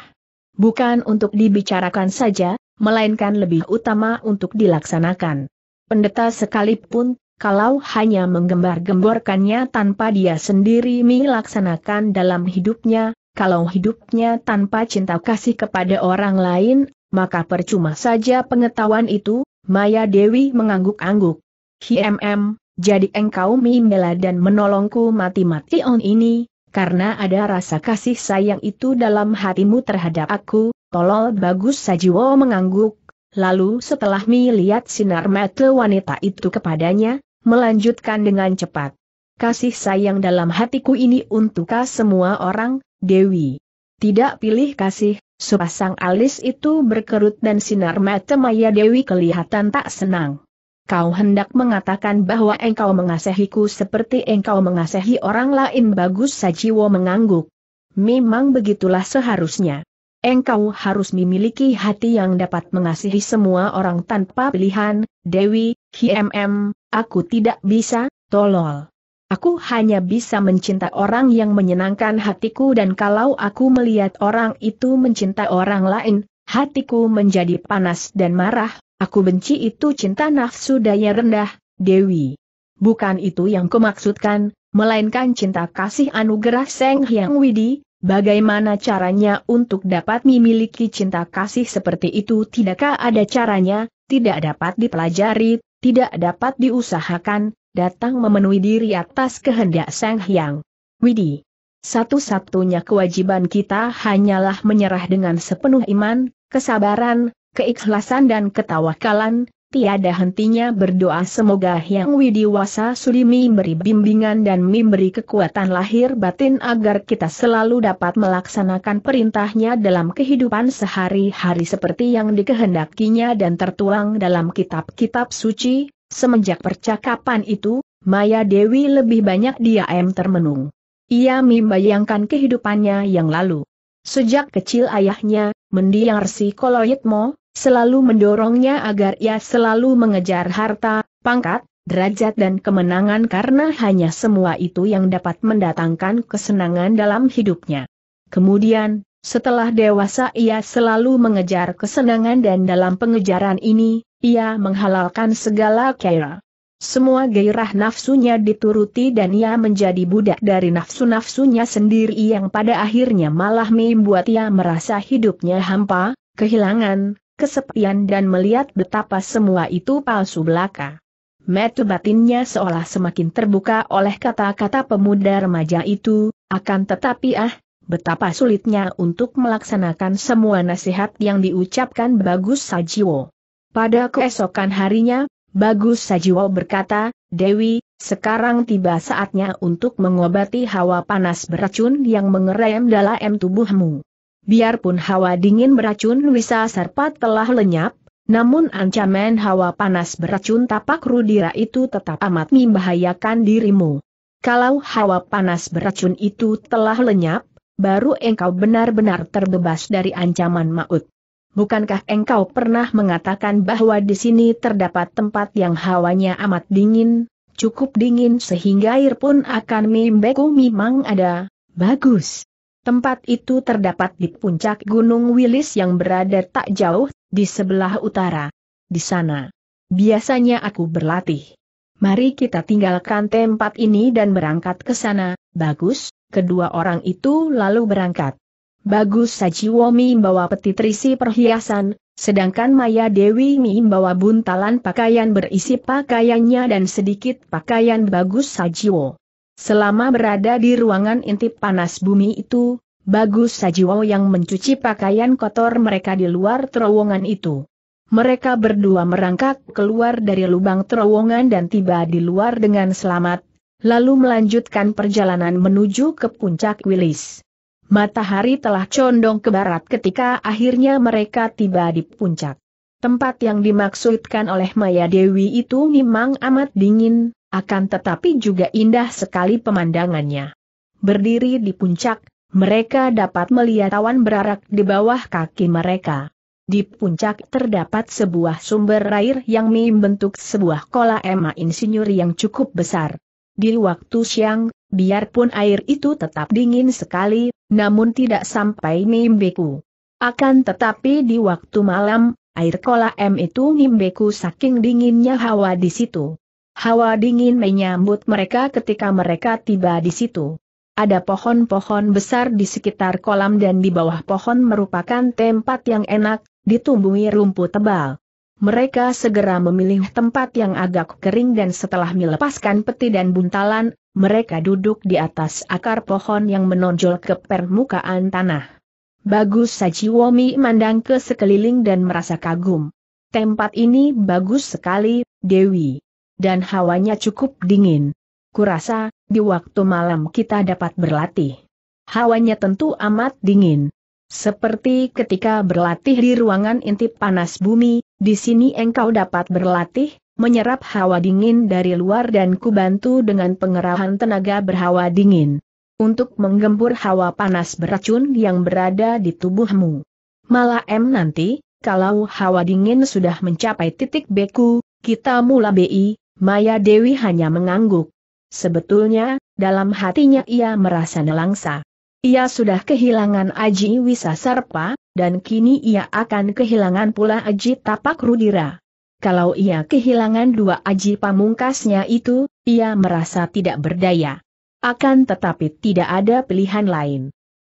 [SPEAKER 1] Bukan untuk dibicarakan saja, melainkan lebih utama untuk dilaksanakan. Pendeta sekalipun, kalau hanya menggembar-gemborkannya tanpa dia sendiri melaksanakan dalam hidupnya, kalau hidupnya tanpa cinta kasih kepada orang lain, maka percuma saja pengetahuan itu, Maya Dewi mengangguk-angguk. HMM, jadi engkau membela dan menolongku mati mati on ini, karena ada rasa kasih sayang itu dalam hatimu terhadap aku, tolol bagus Sajiwo mengangguk, lalu setelah melihat sinar mata wanita itu kepadanya, melanjutkan dengan cepat. Kasih sayang dalam hatiku ini untuk semua orang, Dewi. Tidak pilih kasih, sepasang alis itu berkerut dan sinar mata Maya Dewi kelihatan tak senang. Kau hendak mengatakan bahwa engkau mengasihiku seperti engkau mengasihi orang lain bagus Sajiwo mengangguk. Memang begitulah seharusnya. Engkau harus memiliki hati yang dapat mengasihi semua orang tanpa pilihan, Dewi, HMM, aku tidak bisa, tolol. Aku hanya bisa mencinta orang yang menyenangkan hatiku dan kalau aku melihat orang itu mencinta orang lain, hatiku menjadi panas dan marah, Aku benci itu cinta nafsu daya rendah, Dewi. Bukan itu yang kumaksudkan, melainkan cinta kasih anugerah Seng Hyang Widi, bagaimana caranya untuk dapat memiliki cinta kasih seperti itu tidakkah ada caranya, tidak dapat dipelajari, tidak dapat diusahakan, datang memenuhi diri atas kehendak Seng Hyang Widi. Satu-satunya kewajiban kita hanyalah menyerah dengan sepenuh iman, kesabaran, keikhlasan dan ketawakalan, tiada hentinya berdoa semoga Yang Widiwasa Sudi memberi bimbingan dan memberi kekuatan lahir batin agar kita selalu dapat melaksanakan perintahnya dalam kehidupan sehari-hari seperti yang dikehendakinya dan tertuang dalam kitab-kitab suci, semenjak percakapan itu, Maya Dewi lebih banyak diam termenung. Ia membayangkan kehidupannya yang lalu. Sejak kecil ayahnya, mendiang resi Koloyitmo, Selalu mendorongnya agar ia selalu mengejar harta, pangkat, derajat dan kemenangan karena hanya semua itu yang dapat mendatangkan kesenangan dalam hidupnya. Kemudian, setelah dewasa ia selalu mengejar kesenangan dan dalam pengejaran ini, ia menghalalkan segala kaya. Semua gairah nafsunya dituruti dan ia menjadi budak dari nafsu-nafsunya sendiri yang pada akhirnya malah membuat ia merasa hidupnya hampa, kehilangan, kesepian dan melihat betapa semua itu palsu belaka. Metu batinnya seolah semakin terbuka oleh kata-kata pemuda remaja itu, akan tetapi ah, betapa sulitnya untuk melaksanakan semua nasihat yang diucapkan Bagus Sajiwo. Pada keesokan harinya, Bagus Sajiwo berkata, Dewi, sekarang tiba saatnya untuk mengobati hawa panas beracun yang mengerem dalam tubuhmu. Biarpun hawa dingin beracun Wisa Sarpat telah lenyap, namun ancaman hawa panas beracun tapak rudira itu tetap amat membahayakan dirimu. Kalau hawa panas beracun itu telah lenyap, baru engkau benar-benar terbebas dari ancaman maut. Bukankah engkau pernah mengatakan bahwa di sini terdapat tempat yang hawanya amat dingin, cukup dingin sehingga air pun akan membeku memang ada, bagus. Tempat itu terdapat di puncak Gunung Wilis yang berada tak jauh, di sebelah utara. Di sana. Biasanya aku berlatih. Mari kita tinggalkan tempat ini dan berangkat ke sana, bagus, kedua orang itu lalu berangkat. Bagus Sajiwomi membawa peti terisi perhiasan, sedangkan Maya Dewi membawa buntalan pakaian berisi pakaiannya dan sedikit pakaian Bagus Sajiwo. Selama berada di ruangan intip panas bumi itu, Bagus Sajiwo yang mencuci pakaian kotor mereka di luar terowongan itu. Mereka berdua merangkak keluar dari lubang terowongan dan tiba di luar dengan selamat, lalu melanjutkan perjalanan menuju ke puncak Wilis. Matahari telah condong ke barat ketika akhirnya mereka tiba di puncak. Tempat yang dimaksudkan oleh Maya Dewi itu memang amat dingin, akan tetapi juga indah sekali pemandangannya. Berdiri di puncak, mereka dapat melihat awan berarak di bawah kaki mereka. Di puncak terdapat sebuah sumber air yang membentuk sebuah kola ema insinyur yang cukup besar. Di waktu siang, biarpun air itu tetap dingin sekali, namun tidak sampai membeku. Akan tetapi di waktu malam, air kola M itu membeku saking dinginnya hawa di situ. Hawa dingin menyambut mereka ketika mereka tiba di situ. Ada pohon-pohon besar di sekitar kolam dan di bawah pohon merupakan tempat yang enak, ditumbuhi rumput tebal. Mereka segera memilih tempat yang agak kering dan setelah melepaskan peti dan buntalan, mereka duduk di atas akar pohon yang menonjol ke permukaan tanah. Bagus Sajiwomi mandang ke sekeliling dan merasa kagum. Tempat ini bagus sekali, Dewi dan hawanya cukup dingin. Kurasa, di waktu malam kita dapat berlatih. Hawanya tentu amat dingin. Seperti ketika berlatih di ruangan inti panas bumi, di sini engkau dapat berlatih, menyerap hawa dingin dari luar dan kubantu dengan pengerahan tenaga berhawa dingin. Untuk menggempur hawa panas beracun yang berada di tubuhmu. Malah M nanti, kalau hawa dingin sudah mencapai titik beku, kita mulai Maya Dewi hanya mengangguk. Sebetulnya, dalam hatinya ia merasa nelangsa. Ia sudah kehilangan Aji Wisasarpa, dan kini ia akan kehilangan pula Aji Tapak Rudira. Kalau ia kehilangan dua Aji pamungkasnya itu, ia merasa tidak berdaya. Akan tetapi tidak ada pilihan lain.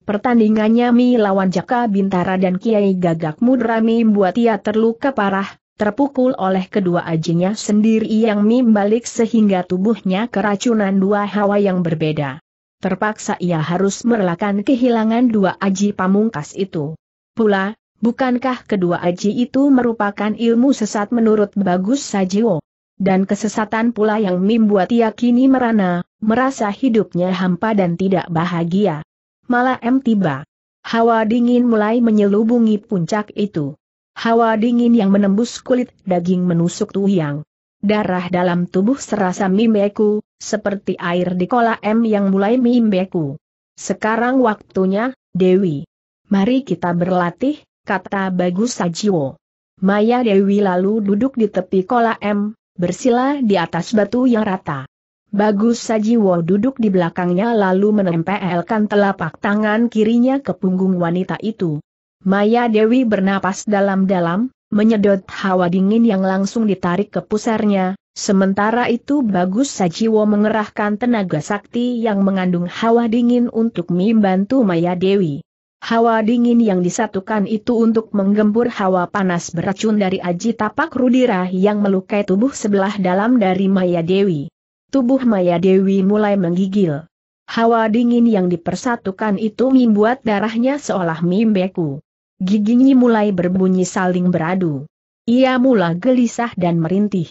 [SPEAKER 1] Pertandingannya Mi lawan Jaka Bintara dan Kiai Gagak Mudrami membuat ia terluka parah, terpukul oleh kedua ajinya sendiri yang membalik sehingga tubuhnya keracunan dua hawa yang berbeda. Terpaksa ia harus merelakan kehilangan dua aji pamungkas itu. Pula, bukankah kedua aji itu merupakan ilmu sesat menurut Bagus Sajiwo? Dan kesesatan pula yang membuat ia kini merana, merasa hidupnya hampa dan tidak bahagia. Malah M tiba. Hawa dingin mulai menyelubungi puncak itu. Hawa dingin yang menembus kulit daging menusuk tuyang. Darah dalam tubuh serasa mimbeku, seperti air di kolam yang mulai mimbeku. Sekarang waktunya, Dewi. Mari kita berlatih, kata Bagus Sajiwo. Maya Dewi lalu duduk di tepi kolam, bersila di atas batu yang rata. Bagus Sajiwo duduk di belakangnya lalu menempelkan telapak tangan kirinya ke punggung wanita itu. Maya Dewi bernapas dalam-dalam, menyedot hawa dingin yang langsung ditarik ke pusarnya, sementara itu Bagus Sajiwo mengerahkan tenaga sakti yang mengandung hawa dingin untuk membantu Maya Dewi. Hawa dingin yang disatukan itu untuk menggembur hawa panas beracun dari Aji Tapak Rudira yang melukai tubuh sebelah dalam dari Maya Dewi. Tubuh Maya Dewi mulai menggigil. Hawa dingin yang dipersatukan itu membuat darahnya seolah mimbeku. Giginya mulai berbunyi saling beradu. Ia mula gelisah dan merintih.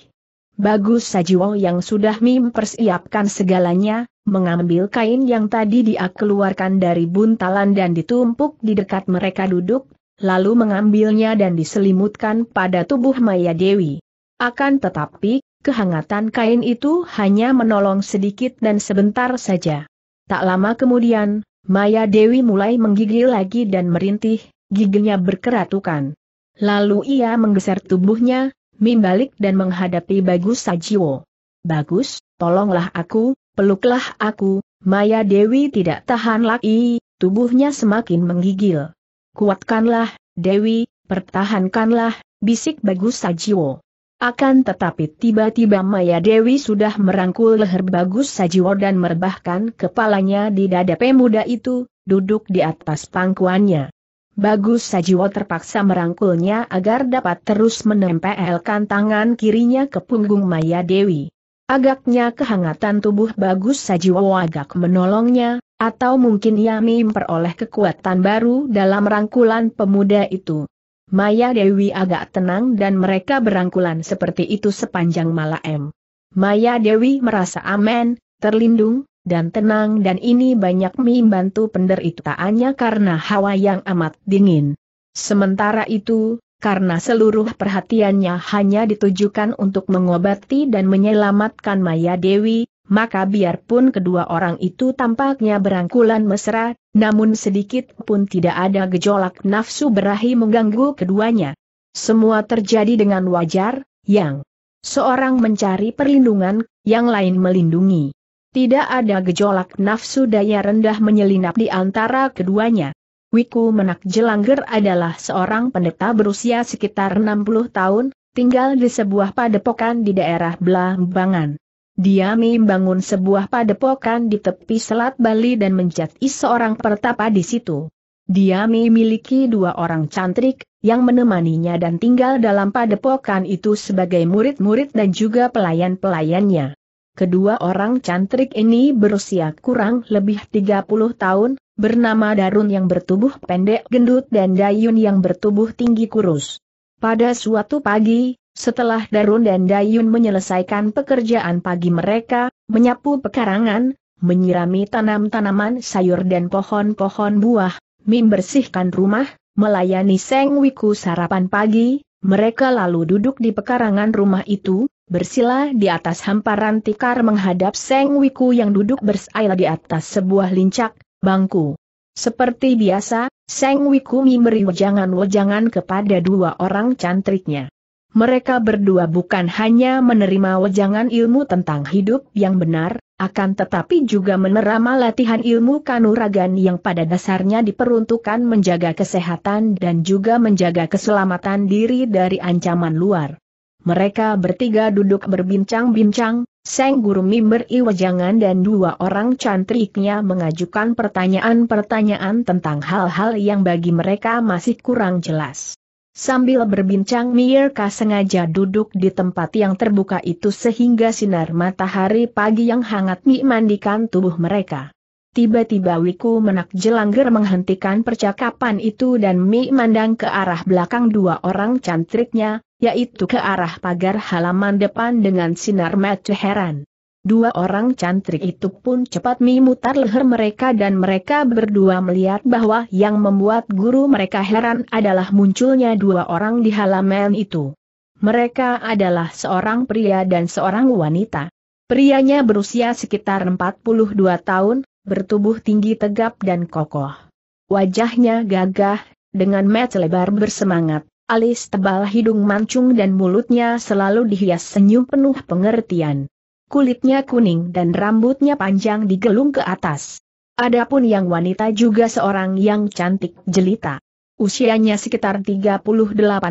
[SPEAKER 1] Bagus Sajiwo yang sudah mempersiapkan segalanya, mengambil kain yang tadi dia keluarkan dari buntalan dan ditumpuk di dekat mereka duduk, lalu mengambilnya dan diselimutkan pada tubuh Maya Dewi. Akan tetapi, kehangatan kain itu hanya menolong sedikit dan sebentar saja. Tak lama kemudian, Maya Dewi mulai menggigil lagi dan merintih, giginya berkeratukan. Lalu ia menggeser tubuhnya, membalik dan menghadapi Bagus Sajiwo. Bagus, tolonglah aku, peluklah aku, Maya Dewi tidak tahan lagi, tubuhnya semakin menggigil. Kuatkanlah, Dewi, pertahankanlah, bisik Bagus Sajiwo. Akan tetapi tiba-tiba Maya Dewi sudah merangkul leher Bagus Sajiwo dan merebahkan kepalanya di dada pemuda itu, duduk di atas pangkuannya. Bagus Sajiwo terpaksa merangkulnya agar dapat terus menempelkan tangan kirinya ke punggung Maya Dewi. Agaknya kehangatan tubuh Bagus Sajiwo agak menolongnya, atau mungkin Yami memperoleh kekuatan baru dalam rangkulan pemuda itu. Maya Dewi agak tenang dan mereka berangkulan seperti itu sepanjang malam. Maya Dewi merasa aman, terlindung, dan tenang dan ini banyak membantu penderitaannya karena hawa yang amat dingin. Sementara itu, karena seluruh perhatiannya hanya ditujukan untuk mengobati dan menyelamatkan Maya Dewi, maka biarpun kedua orang itu tampaknya berangkulan mesra, namun sedikit pun tidak ada gejolak nafsu berahi mengganggu keduanya. Semua terjadi dengan wajar, yang seorang mencari perlindungan, yang lain melindungi. Tidak ada gejolak nafsu daya rendah menyelinap di antara keduanya. Wiku Menak Jelangger adalah seorang pendeta berusia sekitar 60 tahun, tinggal di sebuah padepokan di daerah Blambangan. Dia membangun sebuah padepokan di tepi Selat Bali dan menjadi seorang pertapa di situ. Dia memiliki dua orang cantrik, yang menemaninya dan tinggal dalam padepokan itu sebagai murid-murid dan juga pelayan-pelayannya. Kedua orang cantrik ini berusia kurang lebih 30 tahun, bernama Darun yang bertubuh pendek gendut dan Dayun yang bertubuh tinggi kurus. Pada suatu pagi, setelah Darun dan Dayun menyelesaikan pekerjaan pagi mereka, menyapu pekarangan, menyirami tanam-tanaman sayur dan pohon-pohon buah, membersihkan rumah, melayani Seng Wiku sarapan pagi, mereka lalu duduk di pekarangan rumah itu, bersila di atas hamparan tikar menghadap Seng Wiku yang duduk bersaila di atas sebuah lincak, bangku. Seperti biasa, Seng Wiku memberi wejangan-wejangan kepada dua orang cantriknya. Mereka berdua bukan hanya menerima wejangan ilmu tentang hidup yang benar, akan tetapi juga menerima latihan ilmu kanuragan yang pada dasarnya diperuntukkan menjaga kesehatan dan juga menjaga keselamatan diri dari ancaman luar mereka bertiga duduk berbincang-bincang, Seng Guru Mimber Iwajangan dan dua orang cantriknya mengajukan pertanyaan-pertanyaan tentang hal-hal yang bagi mereka masih kurang jelas. Sambil berbincang Mirka sengaja duduk di tempat yang terbuka itu sehingga sinar matahari pagi yang hangat memandikan tubuh mereka. Tiba-tiba Wiku Menak Jelangger menghentikan percakapan itu dan Mi mandang ke arah belakang dua orang cantriknya, yaitu ke arah pagar halaman depan dengan sinar mata heran. Dua orang cantrik itu pun cepat memutar leher mereka dan mereka berdua melihat bahwa yang membuat guru mereka heran adalah munculnya dua orang di halaman itu. Mereka adalah seorang pria dan seorang wanita. Prianya berusia sekitar 42 tahun, bertubuh tinggi tegap dan kokoh. Wajahnya gagah, dengan mata lebar bersemangat alis tebal hidung mancung dan mulutnya selalu dihias senyum penuh pengertian. Kulitnya kuning dan rambutnya panjang digelung ke atas. Adapun yang wanita juga seorang yang cantik jelita. Usianya sekitar 38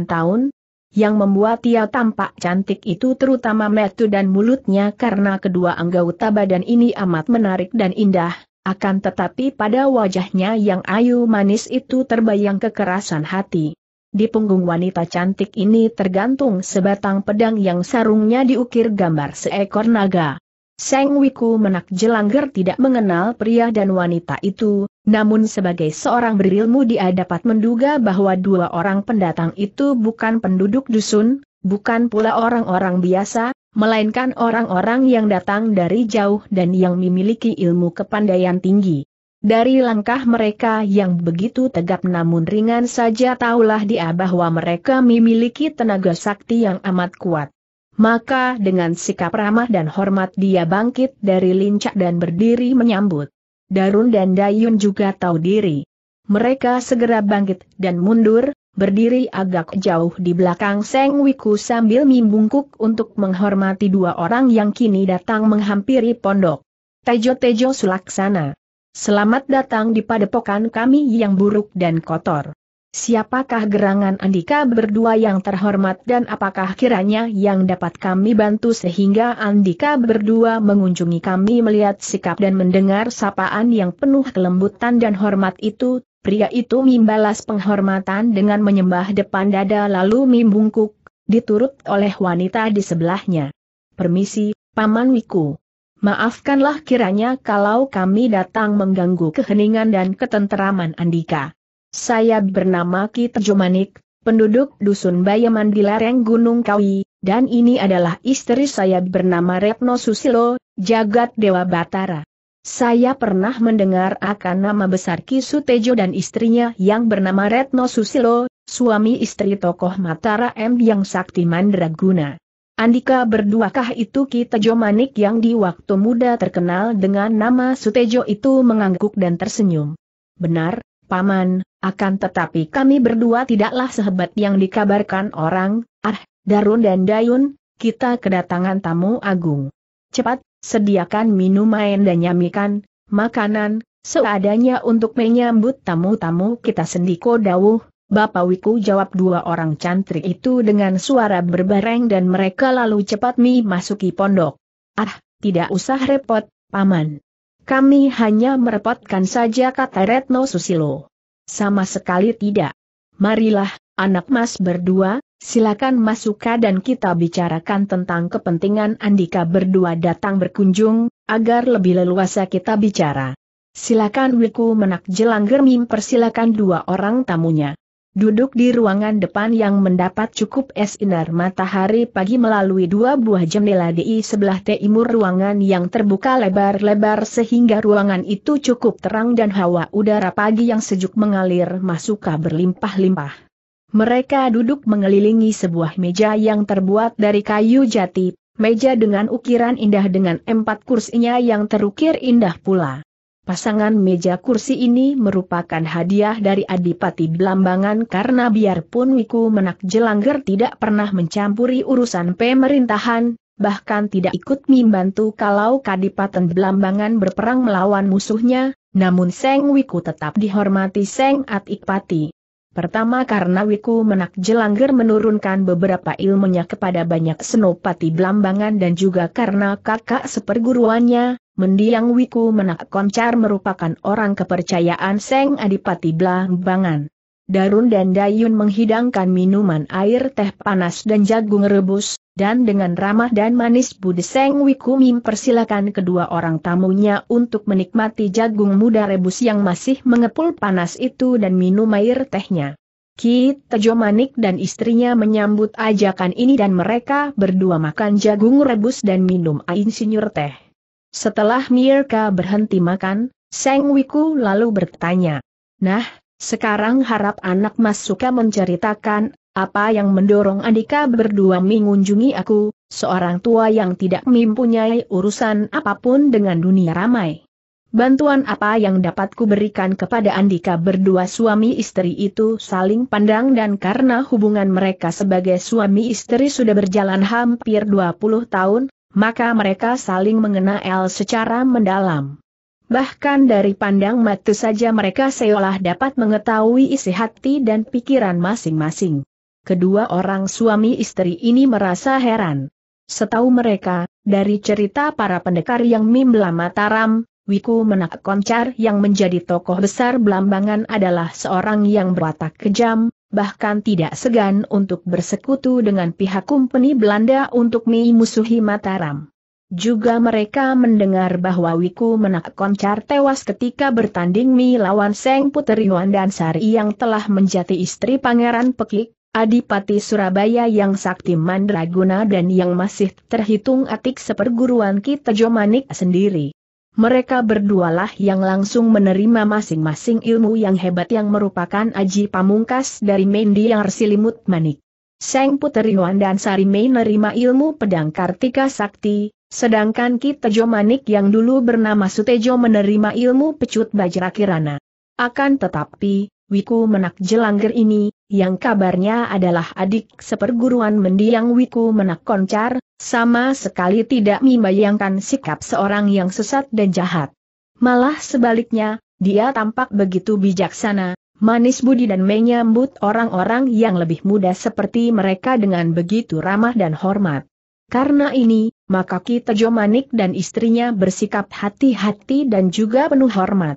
[SPEAKER 1] tahun, yang membuat ia tampak cantik itu terutama metu dan mulutnya karena kedua anggota badan ini amat menarik dan indah, akan tetapi pada wajahnya yang ayu manis itu terbayang kekerasan hati. Di punggung wanita cantik ini tergantung sebatang pedang yang sarungnya diukir gambar seekor naga. Seng Wiku menak jelangger tidak mengenal pria dan wanita itu, namun sebagai seorang berilmu dia dapat menduga bahwa dua orang pendatang itu bukan penduduk dusun, bukan pula orang-orang biasa, melainkan orang-orang yang datang dari jauh dan yang memiliki ilmu kepandaian tinggi. Dari langkah mereka yang begitu tegap namun ringan saja tahulah dia bahwa mereka memiliki tenaga sakti yang amat kuat. Maka dengan sikap ramah dan hormat dia bangkit dari lincak dan berdiri menyambut. Darun dan Dayun juga tahu diri. Mereka segera bangkit dan mundur, berdiri agak jauh di belakang Seng Wiku sambil membungkuk untuk menghormati dua orang yang kini datang menghampiri pondok. Tejo-tejo sulaksana selamat datang di padepokan kami yang buruk dan kotor. Siapakah gerangan Andika berdua yang terhormat dan apakah kiranya yang dapat kami bantu sehingga Andika berdua mengunjungi kami melihat sikap dan mendengar sapaan yang penuh kelembutan dan hormat itu, pria itu membalas penghormatan dengan menyembah depan dada lalu membungkuk, diturut oleh wanita di sebelahnya. Permisi, Paman Wiku. Maafkanlah kiranya kalau kami datang mengganggu keheningan dan ketenteraman Andika. Saya bernama Ki penduduk Dusun Bayaman di lereng Gunung Kawi, dan ini adalah istri saya bernama Retno Susilo, jagat Dewa Batara. Saya pernah mendengar akan nama besar Ki Tejo dan istrinya yang bernama Retno Susilo, suami istri tokoh Matara M yang sakti mandraguna. Andika berduakah itu Ki Tejo Manik yang di waktu muda terkenal dengan nama Sutejo itu mengangguk dan tersenyum. Benar, Paman, akan tetapi kami berdua tidaklah sehebat yang dikabarkan orang, ah, Darun dan Dayun, kita kedatangan tamu agung. Cepat, sediakan minum main dan nyamikan, makanan, seadanya untuk menyambut tamu-tamu kita sendiko dawuh, Bapak Wiku jawab dua orang cantrik itu dengan suara berbareng dan mereka lalu cepat mi masuki pondok. Ah, tidak usah repot, Paman. Kami hanya merepotkan saja kata Retno Susilo. Sama sekali tidak. Marilah, anak mas berdua, silakan masuk dan kita bicarakan tentang kepentingan Andika berdua datang berkunjung, agar lebih leluasa kita bicara. Silakan Wiku menak jelang germim persilakan dua orang tamunya duduk di ruangan depan yang mendapat cukup es sinar matahari pagi melalui dua buah jendela di sebelah timur ruangan yang terbuka lebar-lebar sehingga ruangan itu cukup terang dan hawa udara pagi yang sejuk mengalir masuk ke berlimpah-limpah. Mereka duduk mengelilingi sebuah meja yang terbuat dari kayu jati, meja dengan ukiran indah dengan empat kursinya yang terukir indah pula. Pasangan meja kursi ini merupakan hadiah dari Adipati Blambangan karena biarpun Wiku Menak Jelangger tidak pernah mencampuri urusan pemerintahan, bahkan tidak ikut membantu kalau Kadipaten Blambangan berperang melawan musuhnya, namun Seng Wiku tetap dihormati Seng Atikpati. Pertama karena Wiku Menak Jelangger menurunkan beberapa ilmunya kepada banyak senopati Blambangan dan juga karena kakak seperguruannya, mendiang Wiku Menak Koncar merupakan orang kepercayaan Seng Adipati Blambangan. Darun dan Dayun menghidangkan minuman air teh panas dan jagung rebus, dan dengan ramah dan manis Budi Seng Wiku mempersilakan kedua orang tamunya untuk menikmati jagung muda rebus yang masih mengepul panas itu dan minum air tehnya. Ki Tejo Manik dan istrinya menyambut ajakan ini dan mereka berdua makan jagung rebus dan minum insinyur teh. Setelah Mirka berhenti makan, Seng Wiku lalu bertanya. Nah, sekarang harap anak Mas suka menceritakan, apa yang mendorong Andika berdua mengunjungi aku, seorang tua yang tidak mempunyai urusan apapun dengan dunia ramai. Bantuan apa yang dapat berikan kepada Andika berdua suami istri itu saling pandang dan karena hubungan mereka sebagai suami istri sudah berjalan hampir 20 tahun, maka mereka saling mengenal secara mendalam. Bahkan dari pandang mata saja mereka seolah dapat mengetahui isi hati dan pikiran masing-masing. Kedua orang suami istri ini merasa heran. Setahu mereka, dari cerita para pendekar yang Mimbla Mataram, Wiku Menak Koncar yang menjadi tokoh besar Belambangan adalah seorang yang berwatak kejam, bahkan tidak segan untuk bersekutu dengan pihak kumpeni Belanda untuk memusuhi Mataram. Juga mereka mendengar bahwa Wiku Menak Koncar tewas ketika bertanding Mi Seng Puteri Wandan Sari yang telah menjadi istri Pangeran Pekik, Adipati Surabaya yang sakti mandraguna dan yang masih terhitung atik seperguruan kita Manik sendiri. Mereka berdualah yang langsung menerima masing-masing ilmu yang hebat yang merupakan aji pamungkas dari mendi yang arsilimut Manik. Seng Puteri Wan dan Sari Mei menerima ilmu pedang Kartika Sakti, sedangkan Ki Tejo Manik yang dulu bernama Sutejo menerima ilmu pecut Bajra Kirana. Akan tetapi, Wiku Menak Jelangger ini, yang kabarnya adalah adik seperguruan mendiang Wiku Menak Koncar, sama sekali tidak membayangkan sikap seorang yang sesat dan jahat. Malah sebaliknya, dia tampak begitu bijaksana, manis budi dan menyambut orang-orang yang lebih muda seperti mereka dengan begitu ramah dan hormat. Karena ini, maka kita Tejo dan istrinya bersikap hati-hati dan juga penuh hormat.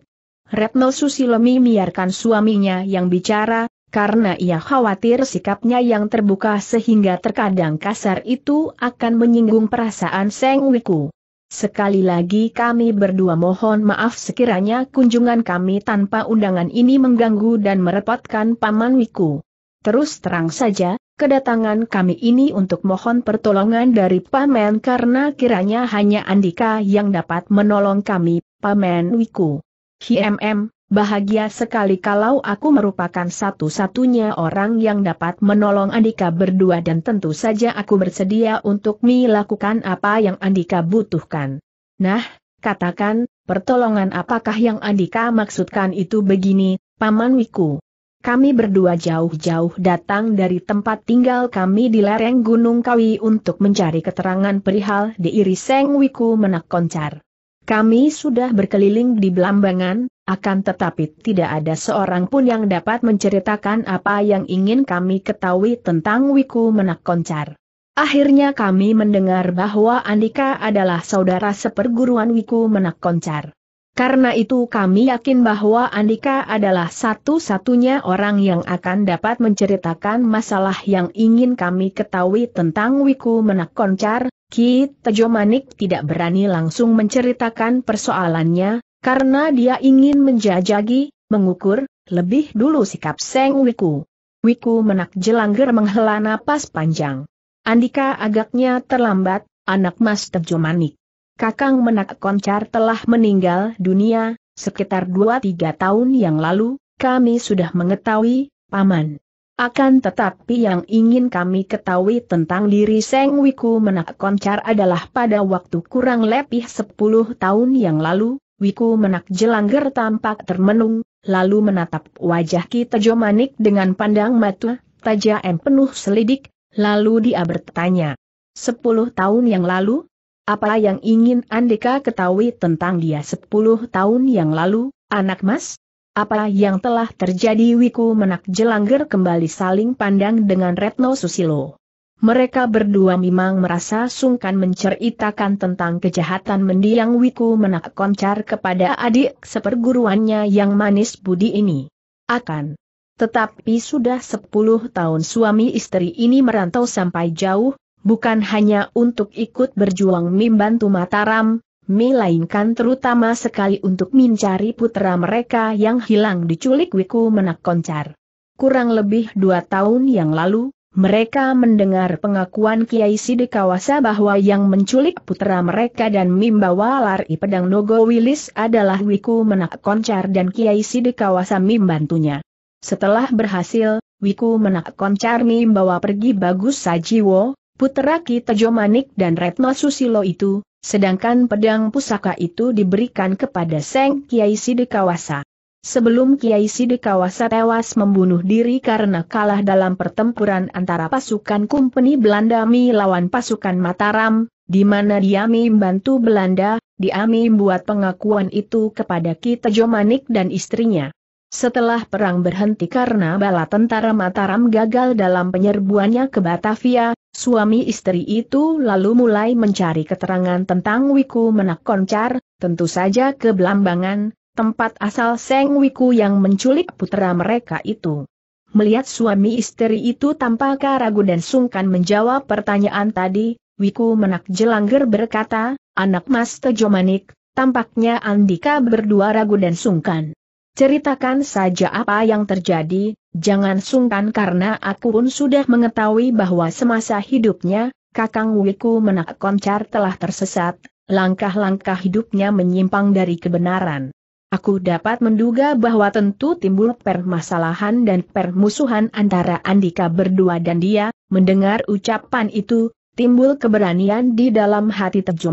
[SPEAKER 1] Retno Susilo membiarkan suaminya yang bicara, karena ia khawatir sikapnya yang terbuka sehingga terkadang kasar itu akan menyinggung perasaan Seng Wiku. Sekali lagi kami berdua mohon maaf sekiranya kunjungan kami tanpa undangan ini mengganggu dan merepotkan Paman Wiku. Terus terang saja, kedatangan kami ini untuk mohon pertolongan dari Paman karena kiranya hanya Andika yang dapat menolong kami, Paman Wiku. HMM, bahagia sekali kalau aku merupakan satu-satunya orang yang dapat menolong Andika berdua dan tentu saja aku bersedia untuk melakukan apa yang Andika butuhkan. Nah, katakan, pertolongan apakah yang Andika maksudkan itu begini, Paman Wiku. Kami berdua jauh-jauh datang dari tempat tinggal kami di lereng Gunung Kawi untuk mencari keterangan perihal di Iriseng Wiku menak koncar. Kami sudah berkeliling di Belambangan, akan tetapi tidak ada seorang pun yang dapat menceritakan apa yang ingin kami ketahui tentang Wiku Menak Koncar. Akhirnya kami mendengar bahwa Andika adalah saudara seperguruan Wiku Menak Koncar. Karena itu kami yakin bahwa Andika adalah satu-satunya orang yang akan dapat menceritakan masalah yang ingin kami ketahui tentang Wiku Menak Koncar, Ki Tejo Manik tidak berani langsung menceritakan persoalannya, karena dia ingin menjajagi, mengukur, lebih dulu sikap Seng Wiku. Wiku Menak Jelangger menghela napas panjang. Andika agaknya terlambat, anak Mas Tejo Manik. Kakang Menak Koncar telah meninggal dunia, sekitar 2-3 tahun yang lalu, kami sudah mengetahui, Paman. Akan tetapi yang ingin kami ketahui tentang diri Seng Wiku Menak Koncar adalah pada waktu kurang lebih 10 tahun yang lalu, Wiku Menak Jelangger tampak termenung, lalu menatap wajah kita Jomanik dengan pandang mata, tajam penuh selidik, lalu dia bertanya. 10 tahun yang lalu, apa yang ingin Andika ketahui tentang dia sepuluh tahun yang lalu, anak mas? Apa yang telah terjadi Wiku Menak Jelangger kembali saling pandang dengan Retno Susilo. Mereka berdua memang merasa sungkan menceritakan tentang kejahatan mendiang Wiku Menak Koncar kepada adik seperguruannya yang manis budi ini. Akan. Tetapi sudah sepuluh tahun suami istri ini merantau sampai jauh, bukan hanya untuk ikut berjuang membantu Mataram, melainkan terutama sekali untuk mencari putra mereka yang hilang diculik Wiku Menak Koncar. Kurang lebih dua tahun yang lalu, mereka mendengar pengakuan Kiai Sidikawasa bahwa yang menculik putra mereka dan membawa lari pedang Nogo Wilis adalah Wiku Menak Koncar dan Kiai Sidikawasa membantunya. Setelah berhasil, Wiku Menak Koncar membawa pergi Bagus Sajiwo, putera Ki Tejo Manik dan Retno Susilo itu, sedangkan pedang pusaka itu diberikan kepada Seng Kiai Sidikawasa. Sebelum Kiai Sidikawasa tewas membunuh diri karena kalah dalam pertempuran antara pasukan Kumpeni Belanda Mi lawan pasukan Mataram, di mana dia Diami membantu Belanda, dia membuat pengakuan itu kepada Ki Tejo Manik dan istrinya. Setelah perang berhenti karena bala tentara Mataram gagal dalam penyerbuannya ke Batavia, suami istri itu lalu mulai mencari keterangan tentang Wiku Menak Koncar, tentu saja ke Belambangan, tempat asal Seng Wiku yang menculik putera mereka itu. Melihat suami istri itu tanpa ragu dan sungkan menjawab pertanyaan tadi, Wiku Menak Jelangger berkata, anak Mas Tejo Manik, tampaknya Andika berdua ragu dan sungkan. Ceritakan saja apa yang terjadi, jangan sungkan karena aku pun sudah mengetahui bahwa semasa hidupnya, Kakang Wiku Menak Koncar telah tersesat, langkah-langkah hidupnya menyimpang dari kebenaran. Aku dapat menduga bahwa tentu timbul permasalahan dan permusuhan antara Andika berdua dan dia, mendengar ucapan itu, timbul keberanian di dalam hati Tejo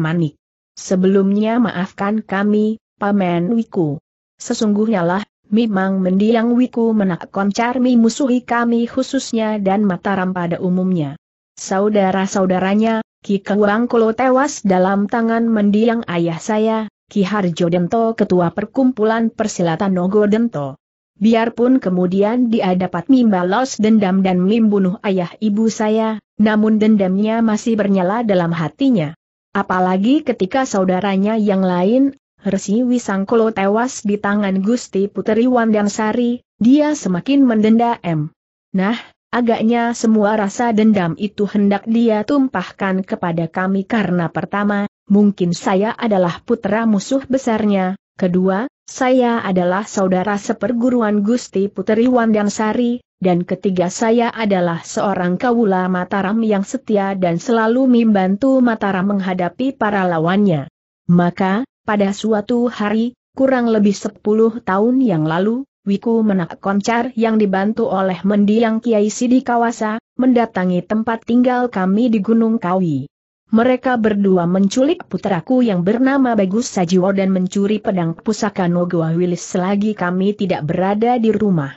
[SPEAKER 1] Sebelumnya maafkan kami, Pamen Wiku. Sesungguhnya lah, Mimang mendiang wiku menak carmi musuhi kami khususnya dan Mataram pada umumnya. Saudara-saudaranya, Ki Kewang Kolo tewas dalam tangan mendiang ayah saya, Ki Harjo Dento ketua perkumpulan persilatan Nogo Dento. Biarpun kemudian dia dapat membalas dendam dan membunuh ayah ibu saya, namun dendamnya masih bernyala dalam hatinya. Apalagi ketika saudaranya yang lain Resi Wisangkolo tewas di tangan Gusti Puteri Wandangsari, dia semakin mendenda M. Nah, agaknya semua rasa dendam itu hendak dia tumpahkan kepada kami karena pertama, mungkin saya adalah putra musuh besarnya, kedua, saya adalah saudara seperguruan Gusti Puteri Wandangsari, dan ketiga saya adalah seorang kawula Mataram yang setia dan selalu membantu Mataram menghadapi para lawannya. Maka, pada suatu hari, kurang lebih 10 tahun yang lalu, Wiku Menak Koncar yang dibantu oleh mendiang Kiai Sidi Kawasa, mendatangi tempat tinggal kami di Gunung Kawi. Mereka berdua menculik putraku yang bernama Bagus Sajiwo dan mencuri pedang pusaka Nogwa Wilis selagi kami tidak berada di rumah.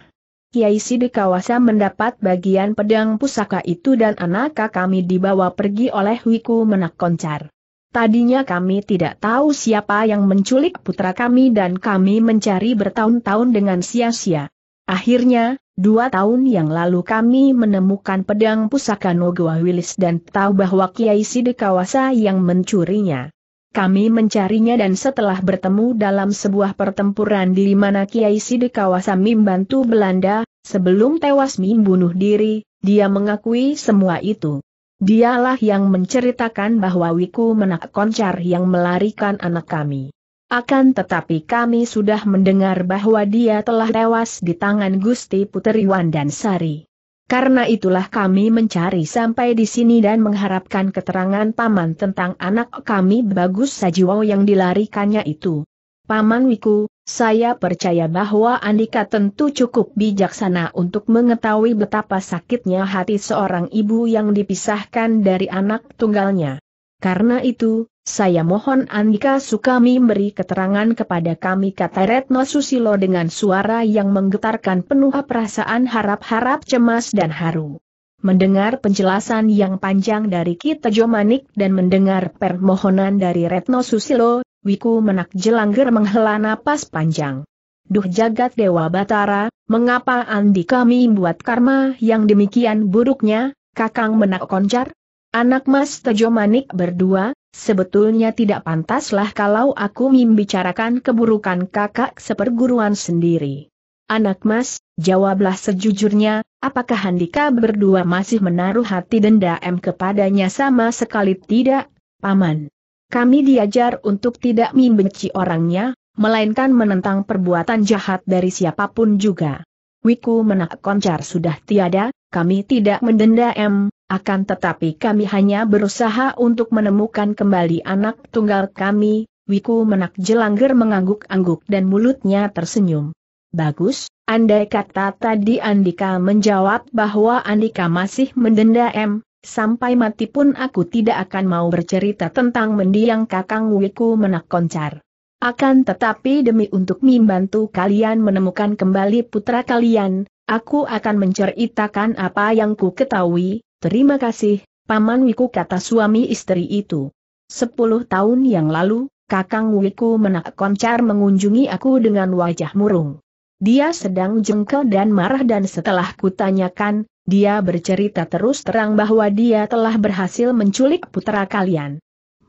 [SPEAKER 1] Kiai Sidi Kawasa mendapat bagian pedang pusaka itu dan anak kami dibawa pergi oleh Wiku Menak Koncar. Tadinya kami tidak tahu siapa yang menculik putra kami dan kami mencari bertahun-tahun dengan sia-sia. Akhirnya, dua tahun yang lalu kami menemukan pedang pusaka Nogua Wilis dan tahu bahwa Kiai Sidikawasa yang mencurinya. Kami mencarinya dan setelah bertemu dalam sebuah pertempuran di mana Kiai Sidekawasa membantu Belanda, sebelum tewas membunuh diri, dia mengakui semua itu. Dialah yang menceritakan bahwa Wiku menak koncar yang melarikan anak kami. Akan tetapi kami sudah mendengar bahwa dia telah tewas di tangan Gusti Puteri Sari. Karena itulah kami mencari sampai di sini dan mengharapkan keterangan Paman tentang anak kami Bagus Sajiwo yang dilarikannya itu. Paman Wiku, saya percaya bahwa Andika tentu cukup bijaksana untuk mengetahui betapa sakitnya hati seorang ibu yang dipisahkan dari anak tunggalnya. Karena itu, saya mohon Andika Sukami memberi keterangan kepada kami kata Retno Susilo dengan suara yang menggetarkan penuh perasaan harap-harap cemas dan haru. Mendengar penjelasan yang panjang dari Kita Jomanik dan mendengar permohonan dari Retno Susilo, Wiku Menak Jelangger menghela napas panjang. Duh jagat Dewa Batara, mengapa Andi kami buat karma yang demikian buruknya, Kakang Menak Koncar? Anak Mas Tejo Manik berdua, sebetulnya tidak pantaslah kalau aku membicarakan keburukan kakak seperguruan sendiri. Anak Mas, jawablah sejujurnya, apakah Handika berdua masih menaruh hati dendam kepadanya sama sekali tidak, Paman? Kami diajar untuk tidak membenci orangnya, melainkan menentang perbuatan jahat dari siapapun juga. Wiku menak koncar sudah tiada, kami tidak mendenda M, akan tetapi kami hanya berusaha untuk menemukan kembali anak tunggal kami, Wiku menak jelangger mengangguk-angguk dan mulutnya tersenyum. Bagus, andai kata tadi Andika menjawab bahwa Andika masih mendenda M, Sampai mati pun aku tidak akan mau bercerita tentang mendiang kakang Wiku menak koncar. Akan tetapi demi untuk membantu kalian menemukan kembali putra kalian, aku akan menceritakan apa yang ku ketahui, terima kasih, Paman Wiku kata suami istri itu. Sepuluh tahun yang lalu, Kakang Wiku menak koncar mengunjungi aku dengan wajah murung. Dia sedang jengkel dan marah dan setelah kutanyakan, dia bercerita terus terang bahwa dia telah berhasil menculik putra kalian.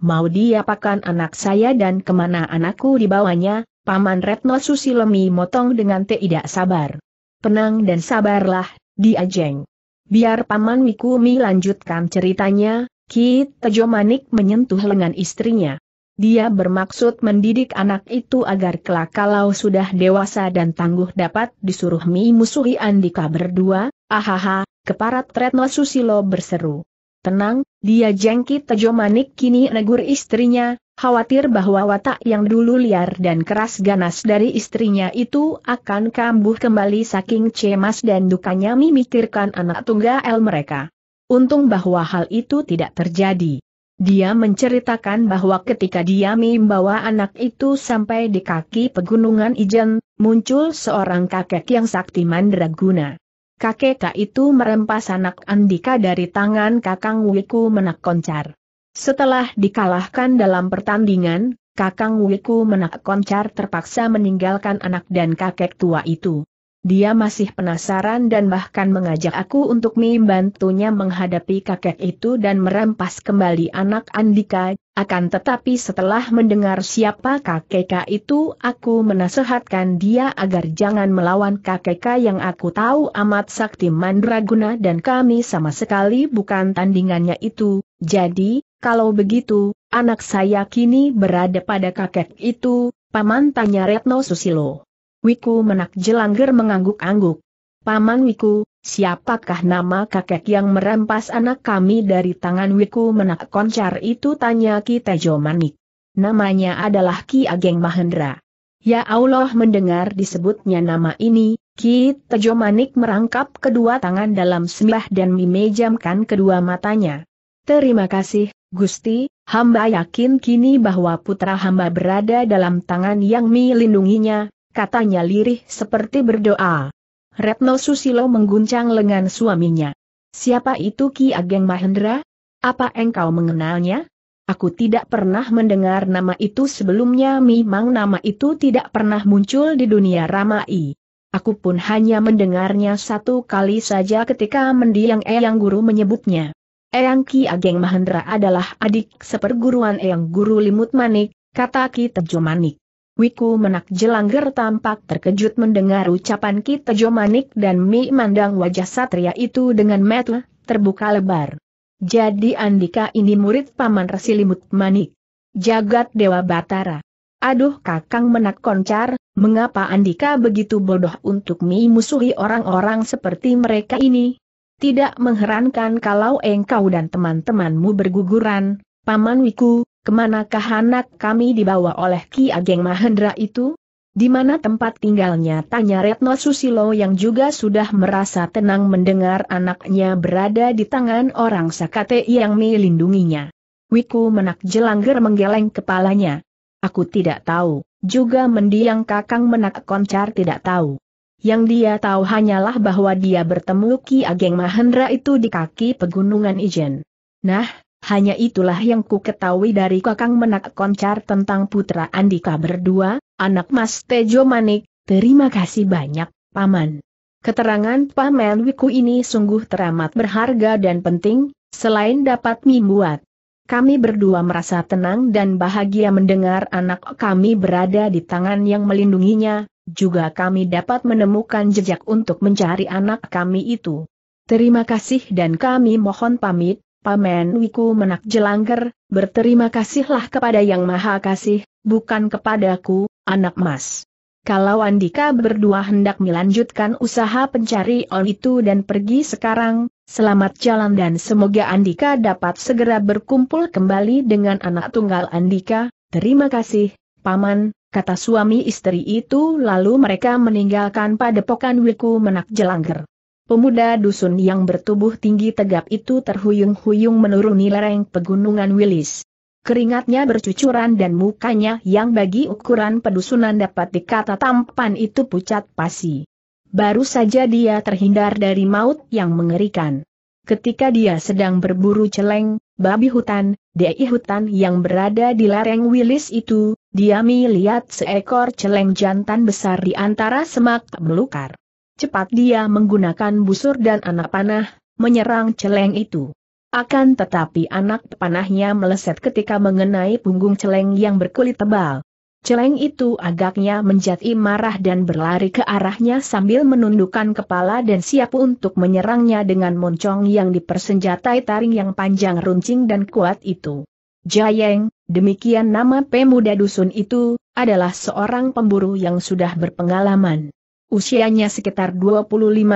[SPEAKER 1] Mau diapakan anak saya dan kemana anakku dibawanya, Paman Retno Susilemi motong dengan tidak sabar. Tenang dan sabarlah, dia jeng. Biar Paman Wikumi lanjutkan ceritanya, Ki Tejo Manik menyentuh lengan istrinya. Dia bermaksud mendidik anak itu agar kelak kalau sudah dewasa dan tangguh dapat disuruh Mi musuhi Andika berdua, ahaha, Keparat Retno Susilo berseru. Tenang, dia jengki Tejo Manik kini negur istrinya, khawatir bahwa watak yang dulu liar dan keras ganas dari istrinya itu akan kambuh kembali saking cemas dan dukanya memikirkan anak tunggal mereka. Untung bahwa hal itu tidak terjadi. Dia menceritakan bahwa ketika dia membawa anak itu sampai di kaki pegunungan Ijen, muncul seorang kakek yang sakti mandraguna. Kakek kakeka itu merempas anak Andika dari tangan Kakang Wiku Menak Koncar. Setelah dikalahkan dalam pertandingan, Kakang Wiku Menak Koncar terpaksa meninggalkan anak dan kakek tua itu dia masih penasaran dan bahkan mengajak aku untuk membantunya menghadapi kakek itu dan merampas kembali anak Andika, akan tetapi setelah mendengar siapa kakek itu aku menasehatkan dia agar jangan melawan kakek yang aku tahu amat sakti mandraguna dan kami sama sekali bukan tandingannya itu, jadi, kalau begitu, anak saya kini berada pada kakek itu, paman tanya Retno Susilo. Wiku menak jelangger mengangguk-angguk. Paman Wiku, siapakah nama kakek yang merampas anak kami dari tangan Wiku menak koncar itu tanya Ki Tejo Manik. Namanya adalah Ki Ageng Mahendra. Ya Allah mendengar disebutnya nama ini, Ki Tejo Manik merangkap kedua tangan dalam sembah dan memejamkan kedua matanya. Terima kasih, Gusti, hamba yakin kini bahwa putra hamba berada dalam tangan yang melindunginya, katanya lirih seperti berdoa. Retno Susilo mengguncang lengan suaminya. Siapa itu Ki Ageng Mahendra? Apa engkau mengenalnya? Aku tidak pernah mendengar nama itu sebelumnya memang nama itu tidak pernah muncul di dunia ramai. Aku pun hanya mendengarnya satu kali saja ketika mendiang Eyang Guru menyebutnya. Eyang Ki Ageng Mahendra adalah adik seperguruan Eyang Guru Limut Manik, kata Ki Tejo Manik. Wiku Menak Jelangger tampak terkejut mendengar ucapan kita Jomanik dan Mi Mandang wajah satria itu dengan mata terbuka lebar. Jadi Andika ini murid Paman Resilimut Manik. Jagat Dewa Batara. Aduh kakang menak koncar, mengapa Andika begitu bodoh untuk Mi musuhi orang-orang seperti mereka ini? Tidak mengherankan kalau engkau dan teman-temanmu berguguran, Paman Wiku, Kemanakah anak kami dibawa oleh Ki Ageng Mahendra itu? Di mana tempat tinggalnya? Tanya Retno Susilo yang juga sudah merasa tenang mendengar anaknya berada di tangan orang sakate yang melindunginya. Wiku menak jelangger menggeleng kepalanya. Aku tidak tahu, juga mendiang kakang menak koncar tidak tahu. Yang dia tahu hanyalah bahwa dia bertemu Ki Ageng Mahendra itu di kaki pegunungan Ijen. Nah, hanya itulah yang ku ketahui dari Kakang Menak Koncar tentang putra Andika berdua, anak Mas Tejo Manik, terima kasih banyak, Paman. Keterangan Paman Wiku ini sungguh teramat berharga dan penting, selain dapat membuat kami berdua merasa tenang dan bahagia mendengar anak kami berada di tangan yang melindunginya, juga kami dapat menemukan jejak untuk mencari anak kami itu. Terima kasih dan kami mohon pamit, Paman, Wiku menak jelangker, berterima kasihlah kepada Yang Maha Kasih, bukan kepadaku, anak mas. Kalau Andika berdua hendak melanjutkan usaha pencari on itu dan pergi sekarang, selamat jalan dan semoga Andika dapat segera berkumpul kembali dengan anak tunggal Andika, terima kasih, Paman, kata suami istri itu lalu mereka meninggalkan padepokan Wiku menak jelangker. Pemuda dusun yang bertubuh tinggi tegap itu terhuyung-huyung menuruni lereng pegunungan Wilis. Keringatnya bercucuran dan mukanya yang bagi ukuran pedusunan dapat dikata tampan itu pucat pasi. Baru saja dia terhindar dari maut yang mengerikan. Ketika dia sedang berburu celeng, babi hutan, dei hutan yang berada di lereng Wilis itu, dia melihat seekor celeng jantan besar di antara semak belukar cepat dia menggunakan busur dan anak panah, menyerang celeng itu. Akan tetapi anak panahnya meleset ketika mengenai punggung celeng yang berkulit tebal. Celeng itu agaknya menjadi marah dan berlari ke arahnya sambil menundukkan kepala dan siap untuk menyerangnya dengan moncong yang dipersenjatai taring yang panjang runcing dan kuat itu. Jayeng, demikian nama pemuda dusun itu, adalah seorang pemburu yang sudah berpengalaman. Usianya sekitar 25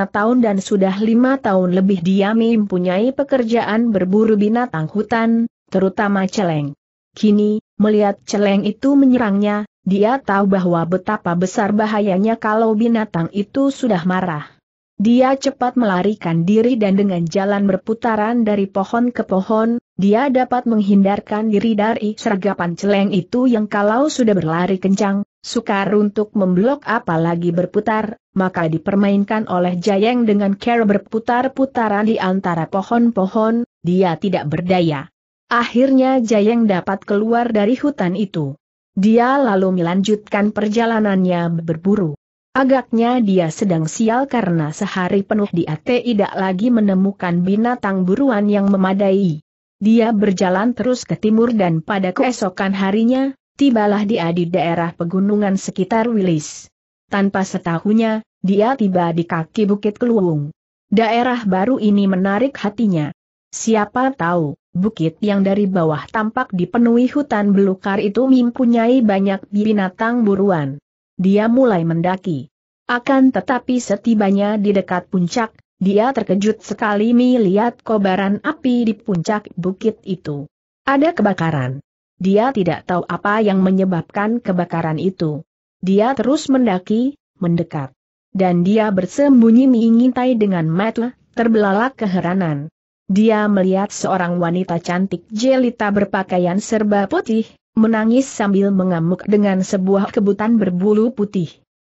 [SPEAKER 1] tahun dan sudah lima tahun lebih dia mempunyai pekerjaan berburu binatang hutan, terutama celeng. Kini, melihat celeng itu menyerangnya, dia tahu bahwa betapa besar bahayanya kalau binatang itu sudah marah. Dia cepat melarikan diri dan dengan jalan berputaran dari pohon ke pohon, dia dapat menghindarkan diri dari sergapan celeng itu yang kalau sudah berlari kencang, sukar untuk memblok apalagi berputar, maka dipermainkan oleh Jayeng dengan cara berputar-putaran di antara pohon-pohon, dia tidak berdaya. Akhirnya Jayeng dapat keluar dari hutan itu. Dia lalu melanjutkan perjalanannya berburu. Agaknya dia sedang sial karena sehari penuh dia tidak lagi menemukan binatang buruan yang memadai. Dia berjalan terus ke timur dan pada keesokan harinya, tibalah dia di daerah pegunungan sekitar Wilis. Tanpa setahunya, dia tiba di kaki Bukit Keluwung. Daerah baru ini menarik hatinya. Siapa tahu, bukit yang dari bawah tampak dipenuhi hutan belukar itu mempunyai banyak binatang buruan. Dia mulai mendaki. Akan tetapi setibanya di dekat puncak, dia terkejut sekali melihat kobaran api di puncak bukit itu. Ada kebakaran. Dia tidak tahu apa yang menyebabkan kebakaran itu. Dia terus mendaki, mendekat. Dan dia bersembunyi mengintai dengan mata, terbelalak keheranan. Dia melihat seorang wanita cantik jelita berpakaian serba putih, menangis sambil mengamuk dengan sebuah kebutan berbulu putih.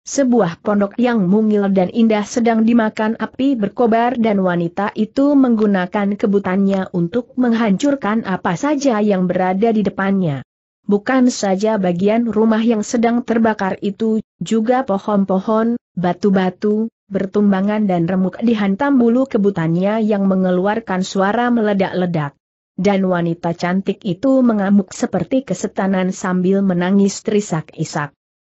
[SPEAKER 1] Sebuah pondok yang mungil dan indah sedang dimakan api berkobar dan wanita itu menggunakan kebutannya untuk menghancurkan apa saja yang berada di depannya. Bukan saja bagian rumah yang sedang terbakar itu, juga pohon-pohon, batu-batu, bertumbangan dan remuk dihantam bulu kebutannya yang mengeluarkan suara meledak-ledak. Dan wanita cantik itu mengamuk seperti kesetanan sambil menangis terisak-isak.